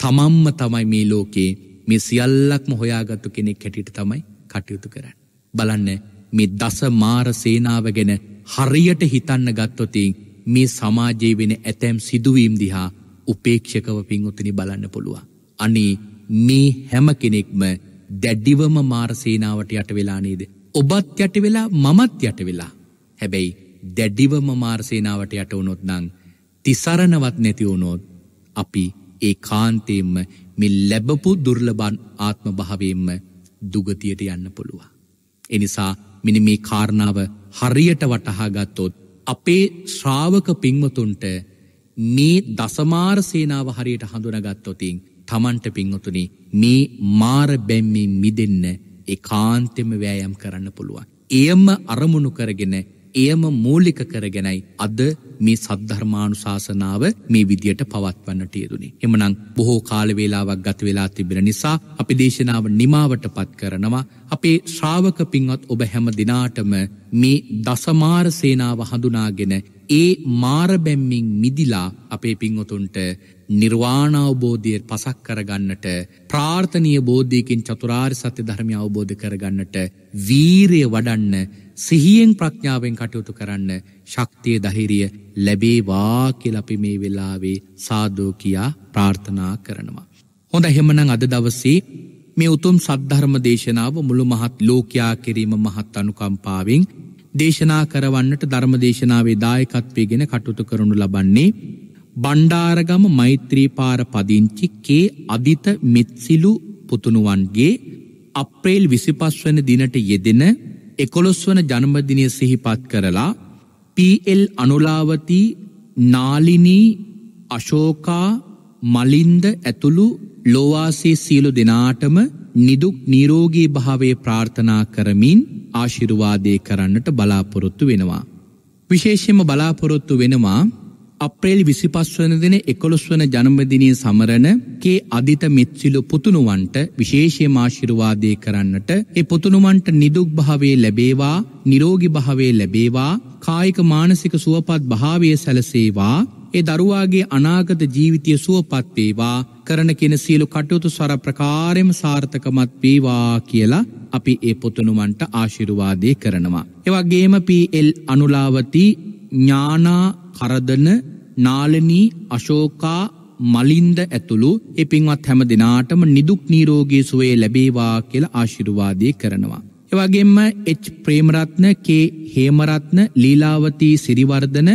තමම්ම තමයි මේ ලෝකේ මේ සියල්ලක්ම හොයාගත්තු කෙනෙක් හැටිට තමයි කටයුතු කරන්න. බලන්න මේ දස මාර සේනාව ගැන හරියට හිතන්න ගත්තොතින් මේ සමාජයේ වෙන ඇතැම් සිදුවීම් දිහා උපේක්ෂකව පින්වතුනි බලන්න පුළුවන්. අනේ මේ හැම කෙනෙක්ම දැඩ්ඩිවම මාර්සේනාවට යට වෙලා නේද. ඔබත් යට වෙලා මමත් යට වෙලා. හැබැයි දැඩ්ඩිවම මාර්සේනාවට යට වුණොත් නං තිසරණවත් නැතිවුණොත් අපි ඒ කාන්තයෙන්ම මෙ ලැබපු දුර්ලබන් ආත්ම භාවයෙන්ම දුගතියට යන්න පුළුවන්. එනිසා මෙනි මේ කාරණාව හරියට වටහාගත්තොත් අපේ ශ්‍රාවක පිංවතුන්ට මේ දසමාර සේනාව හරියට හඳුනගත්තොතින් තමන්ට පිංවතුනි මේ මාර බැම්මෙන් මිදන්න ඒ කාන්තෙම වෑයම් කරන්න පුළුවන්. එයම අරමුණු කරගෙන එයම මූලික කරගෙනයි අද මේ සද්ධර්මානුශාසනාව මේ විදියට පවත්වන්නට යෙදුනේ. එමනම් බොහෝ කාල වේලාවක් ගත වෙලා තිබෙන නිසා අපි දේශනාව නිමාවටපත් කරනවා. අපේ ශ්‍රාවක පින්වත් ඔබ හැම දිනාටම මේ දසමාර සේනාව හඳුනාගෙන ඒ මාර බැම්මින් මිදිලා අපේ පින්වතුන්ට නිර්වාණවබෝධය පසක් කරගන්නට ප්‍රාර්ථනය බෝධයකින් චතුරාර් සත්‍ය ධර්මය අවබෝධ කරගන්නට වීරය වඩන්න සිහියෙන් ප්‍රඥාවෙන් කටයුතු කරන්න ශක්තිය දහිරිය ලැබේවා කියලපි මේ වෙලාවේ සාදෝ කියා ප්‍රාර්ථනා කරනවා. හොඳ හෙමනං අද දවසේ මේ උතුම් සද්ධර්ම දේශනාව මුළු මහත් ලෝකයා කිරීම මහත් අනුකම්පාවෙන් දේශනා කරවන්නට ධර්ම දේශනාවේ දායකත්වයගෙන කටුතු කරනු ලබන්නේ බණ්ඩාරගම මෛත්‍රීපාර පදිංචි කේ අධිත මෙත්සිලු පුතුණුවන්ගේ අප්‍රේල් විසිපස් වන දිනට යෙදෙන එකොළොස්වන ජනමදිනය සිහිපත් කරලා පල් අනුලාවතී නාලිනී අශෝකා මලින්ද ඇතුළු ලෝවාසේ සියලු දෙනාටම නිදුක් නීරෝගී භාවේ ප්‍රාර්ථනා කරමින් ආශිරුවාදය කරන්නට බලාපොරොත්තු වෙනවා. විශේෂෙම බලාපොරොත්තු වෙනවා අප්‍රේල් විසිපස්වන දෙන එකොළොස්වන ජනමදිනය සමරණ කේ අධිත මෙත්සිලු පුතුණුවන්ට විශේෂය මාශිරුවාදය කරන්නට ඒ පුතුණුමන්ට නිදුක් භාවේ ලැබේවා නිරෝගි භාවේ ලැබේවා කායික මානසික සුවපත් භාවය සැලසේවා ඒ දරුවාගේ අනාගත ජීවිතය සුවපත්වේවා කරන කෙන සියලු කටයුතු සර ප්‍රකාරෙම සාර්ථකමත් වේවා කියලා අපි ඒ පුතුණුමන්ට ආශිරුවාදය කරනවා. එවගේම පල් අනුලාවති ඥානා කරදන නාලනී අශෝකා මලින්ද ඇතුළු ඒ පින්වත් හැම දිනාටම නිදුක් නිරෝගී සුවය ලැබේවා කියලා ආශිර්වාදේ කරනවා. ඒ වගේම H Premaratne K Hemaratne Leelawathi Siriwardena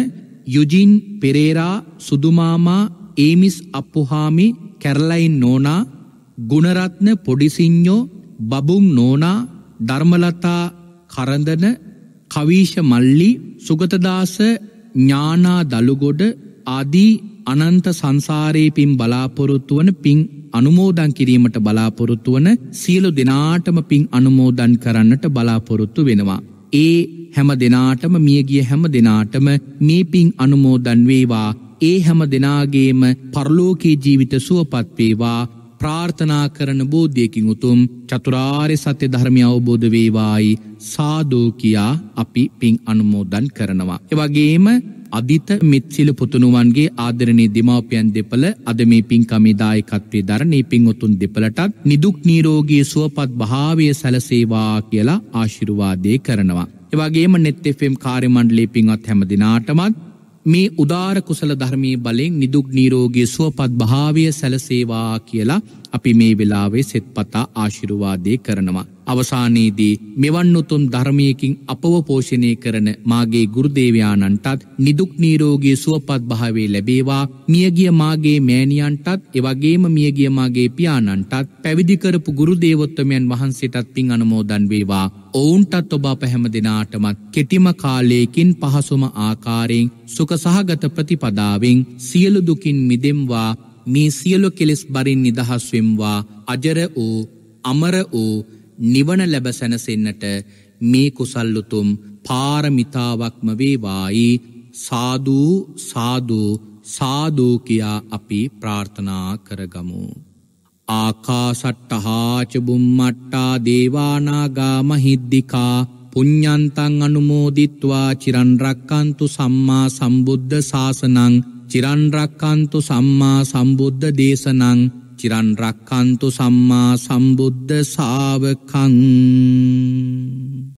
Eugene Perera Sudumama Emis Appuhami Caroline Nona Gunaratne පොඩිසිඤ්ඤෝ බබුම් නෝනා ධර්මලතා කරඳන කවීෂ මල්ලි සුගතදාස ඥානා දළුගොඩ ආදී අනන්ත සංසාරයේ පින් බලාපොරොත්තු වන පින් අනුමෝදන් කිරීමට බලාපොරොත්තු වන සියලු දෙනාටම පින් අනුමෝදන් කරන්නට බලාපොරොත්තු වෙනවා. ඒ හැම දෙනාටම මියගිය හැම දෙනාටම මේ පින් අනුමෝදන් වේවා. ඒ හැම දෙනාගේම පරලෝකයේ ජීවිත සුවපත් වේවා. ප්‍රාර්ථනා කරන බෝධියකින් උතුම් චතුරාර්ය සත්‍ය ධර්මය අවබෝධ වේවායි සාදෝ කියා අපි පින් අනුමෝදන් කරනවා. එවගේම අධිත මෙත්සිල පුතුණුවන්ගේ ආදරණී දෙමාපියන් දෙපළ අද මේ පින්කමේ දායකත්වයේ දරණී පින් උතුම් දෙපළටත් නිදුක් නිරෝගී සුවපත් භාවය සැලසේවා කියලා ආශිර්වාදේ කරනවා. එවගේම net fm කාර්ය මණ්ඩලයේ පින්වත් හැම දිනාටමත් මේ උදාර කුසල ධර්මී බලෙන් නිදුක් නීරෝගී සුවපත් භාාවය සැලසේවා කියලා අපි මේ වෙලාවේ සෙත්පතා ආශිරුවාදය කරනවා. අවසානයේදී මෙවන් උතුම් ධර්මයකින් අපව පෝෂණය කරන මාගේ ගුරුදේවයාණන්ටත් නිදුක් නිරෝගී සුවපත් භාවයේ ලැබේවා මියගිය මාගේ මෑණියන්ටත් එවැගේම මියගිය මාගේ පියාණන්ටත් පැවිදි කරපු ගුරුදේවෝත්තමයන් වහන්සේටත් පින් අනුමෝදන් වේවා ඔවුන්ටත් ඔබ අප හැම දිනාටමත් කෙටිම කාලයකින් පහසුම ආකාරයෙන් සුඛ සහගත ප්‍රතිපදාවෙන් සියලු දුකින් මිදෙම්වා මේ සියලු කෙලෙස් බරින් නිදහස් වෙම්වා අජර වූ අමර වූ නිවන ලැබ සැනසෙන්නට මේ කුසල්ලුතුම් පාරමිතාවක්ම වේවායි සාධූ සාධූ සාධූකයා අපි ප්‍රාර්ථනා කරගමු. ආකාසට්ටහාචබුම්මට්ටා දේවානාගා මහිද්දිකා පුඤ්ඥන්තං අනුමෝදිත්වා චිරන්රක්කන්තු සම්මා සම්බුද්ධ සාසනං චිරන්රක්කන්තු සම්මා සම්බුද්ධ දේශනං චිරන් රක්කන්තු සම්මා සම්බුද්ධ සාාවකං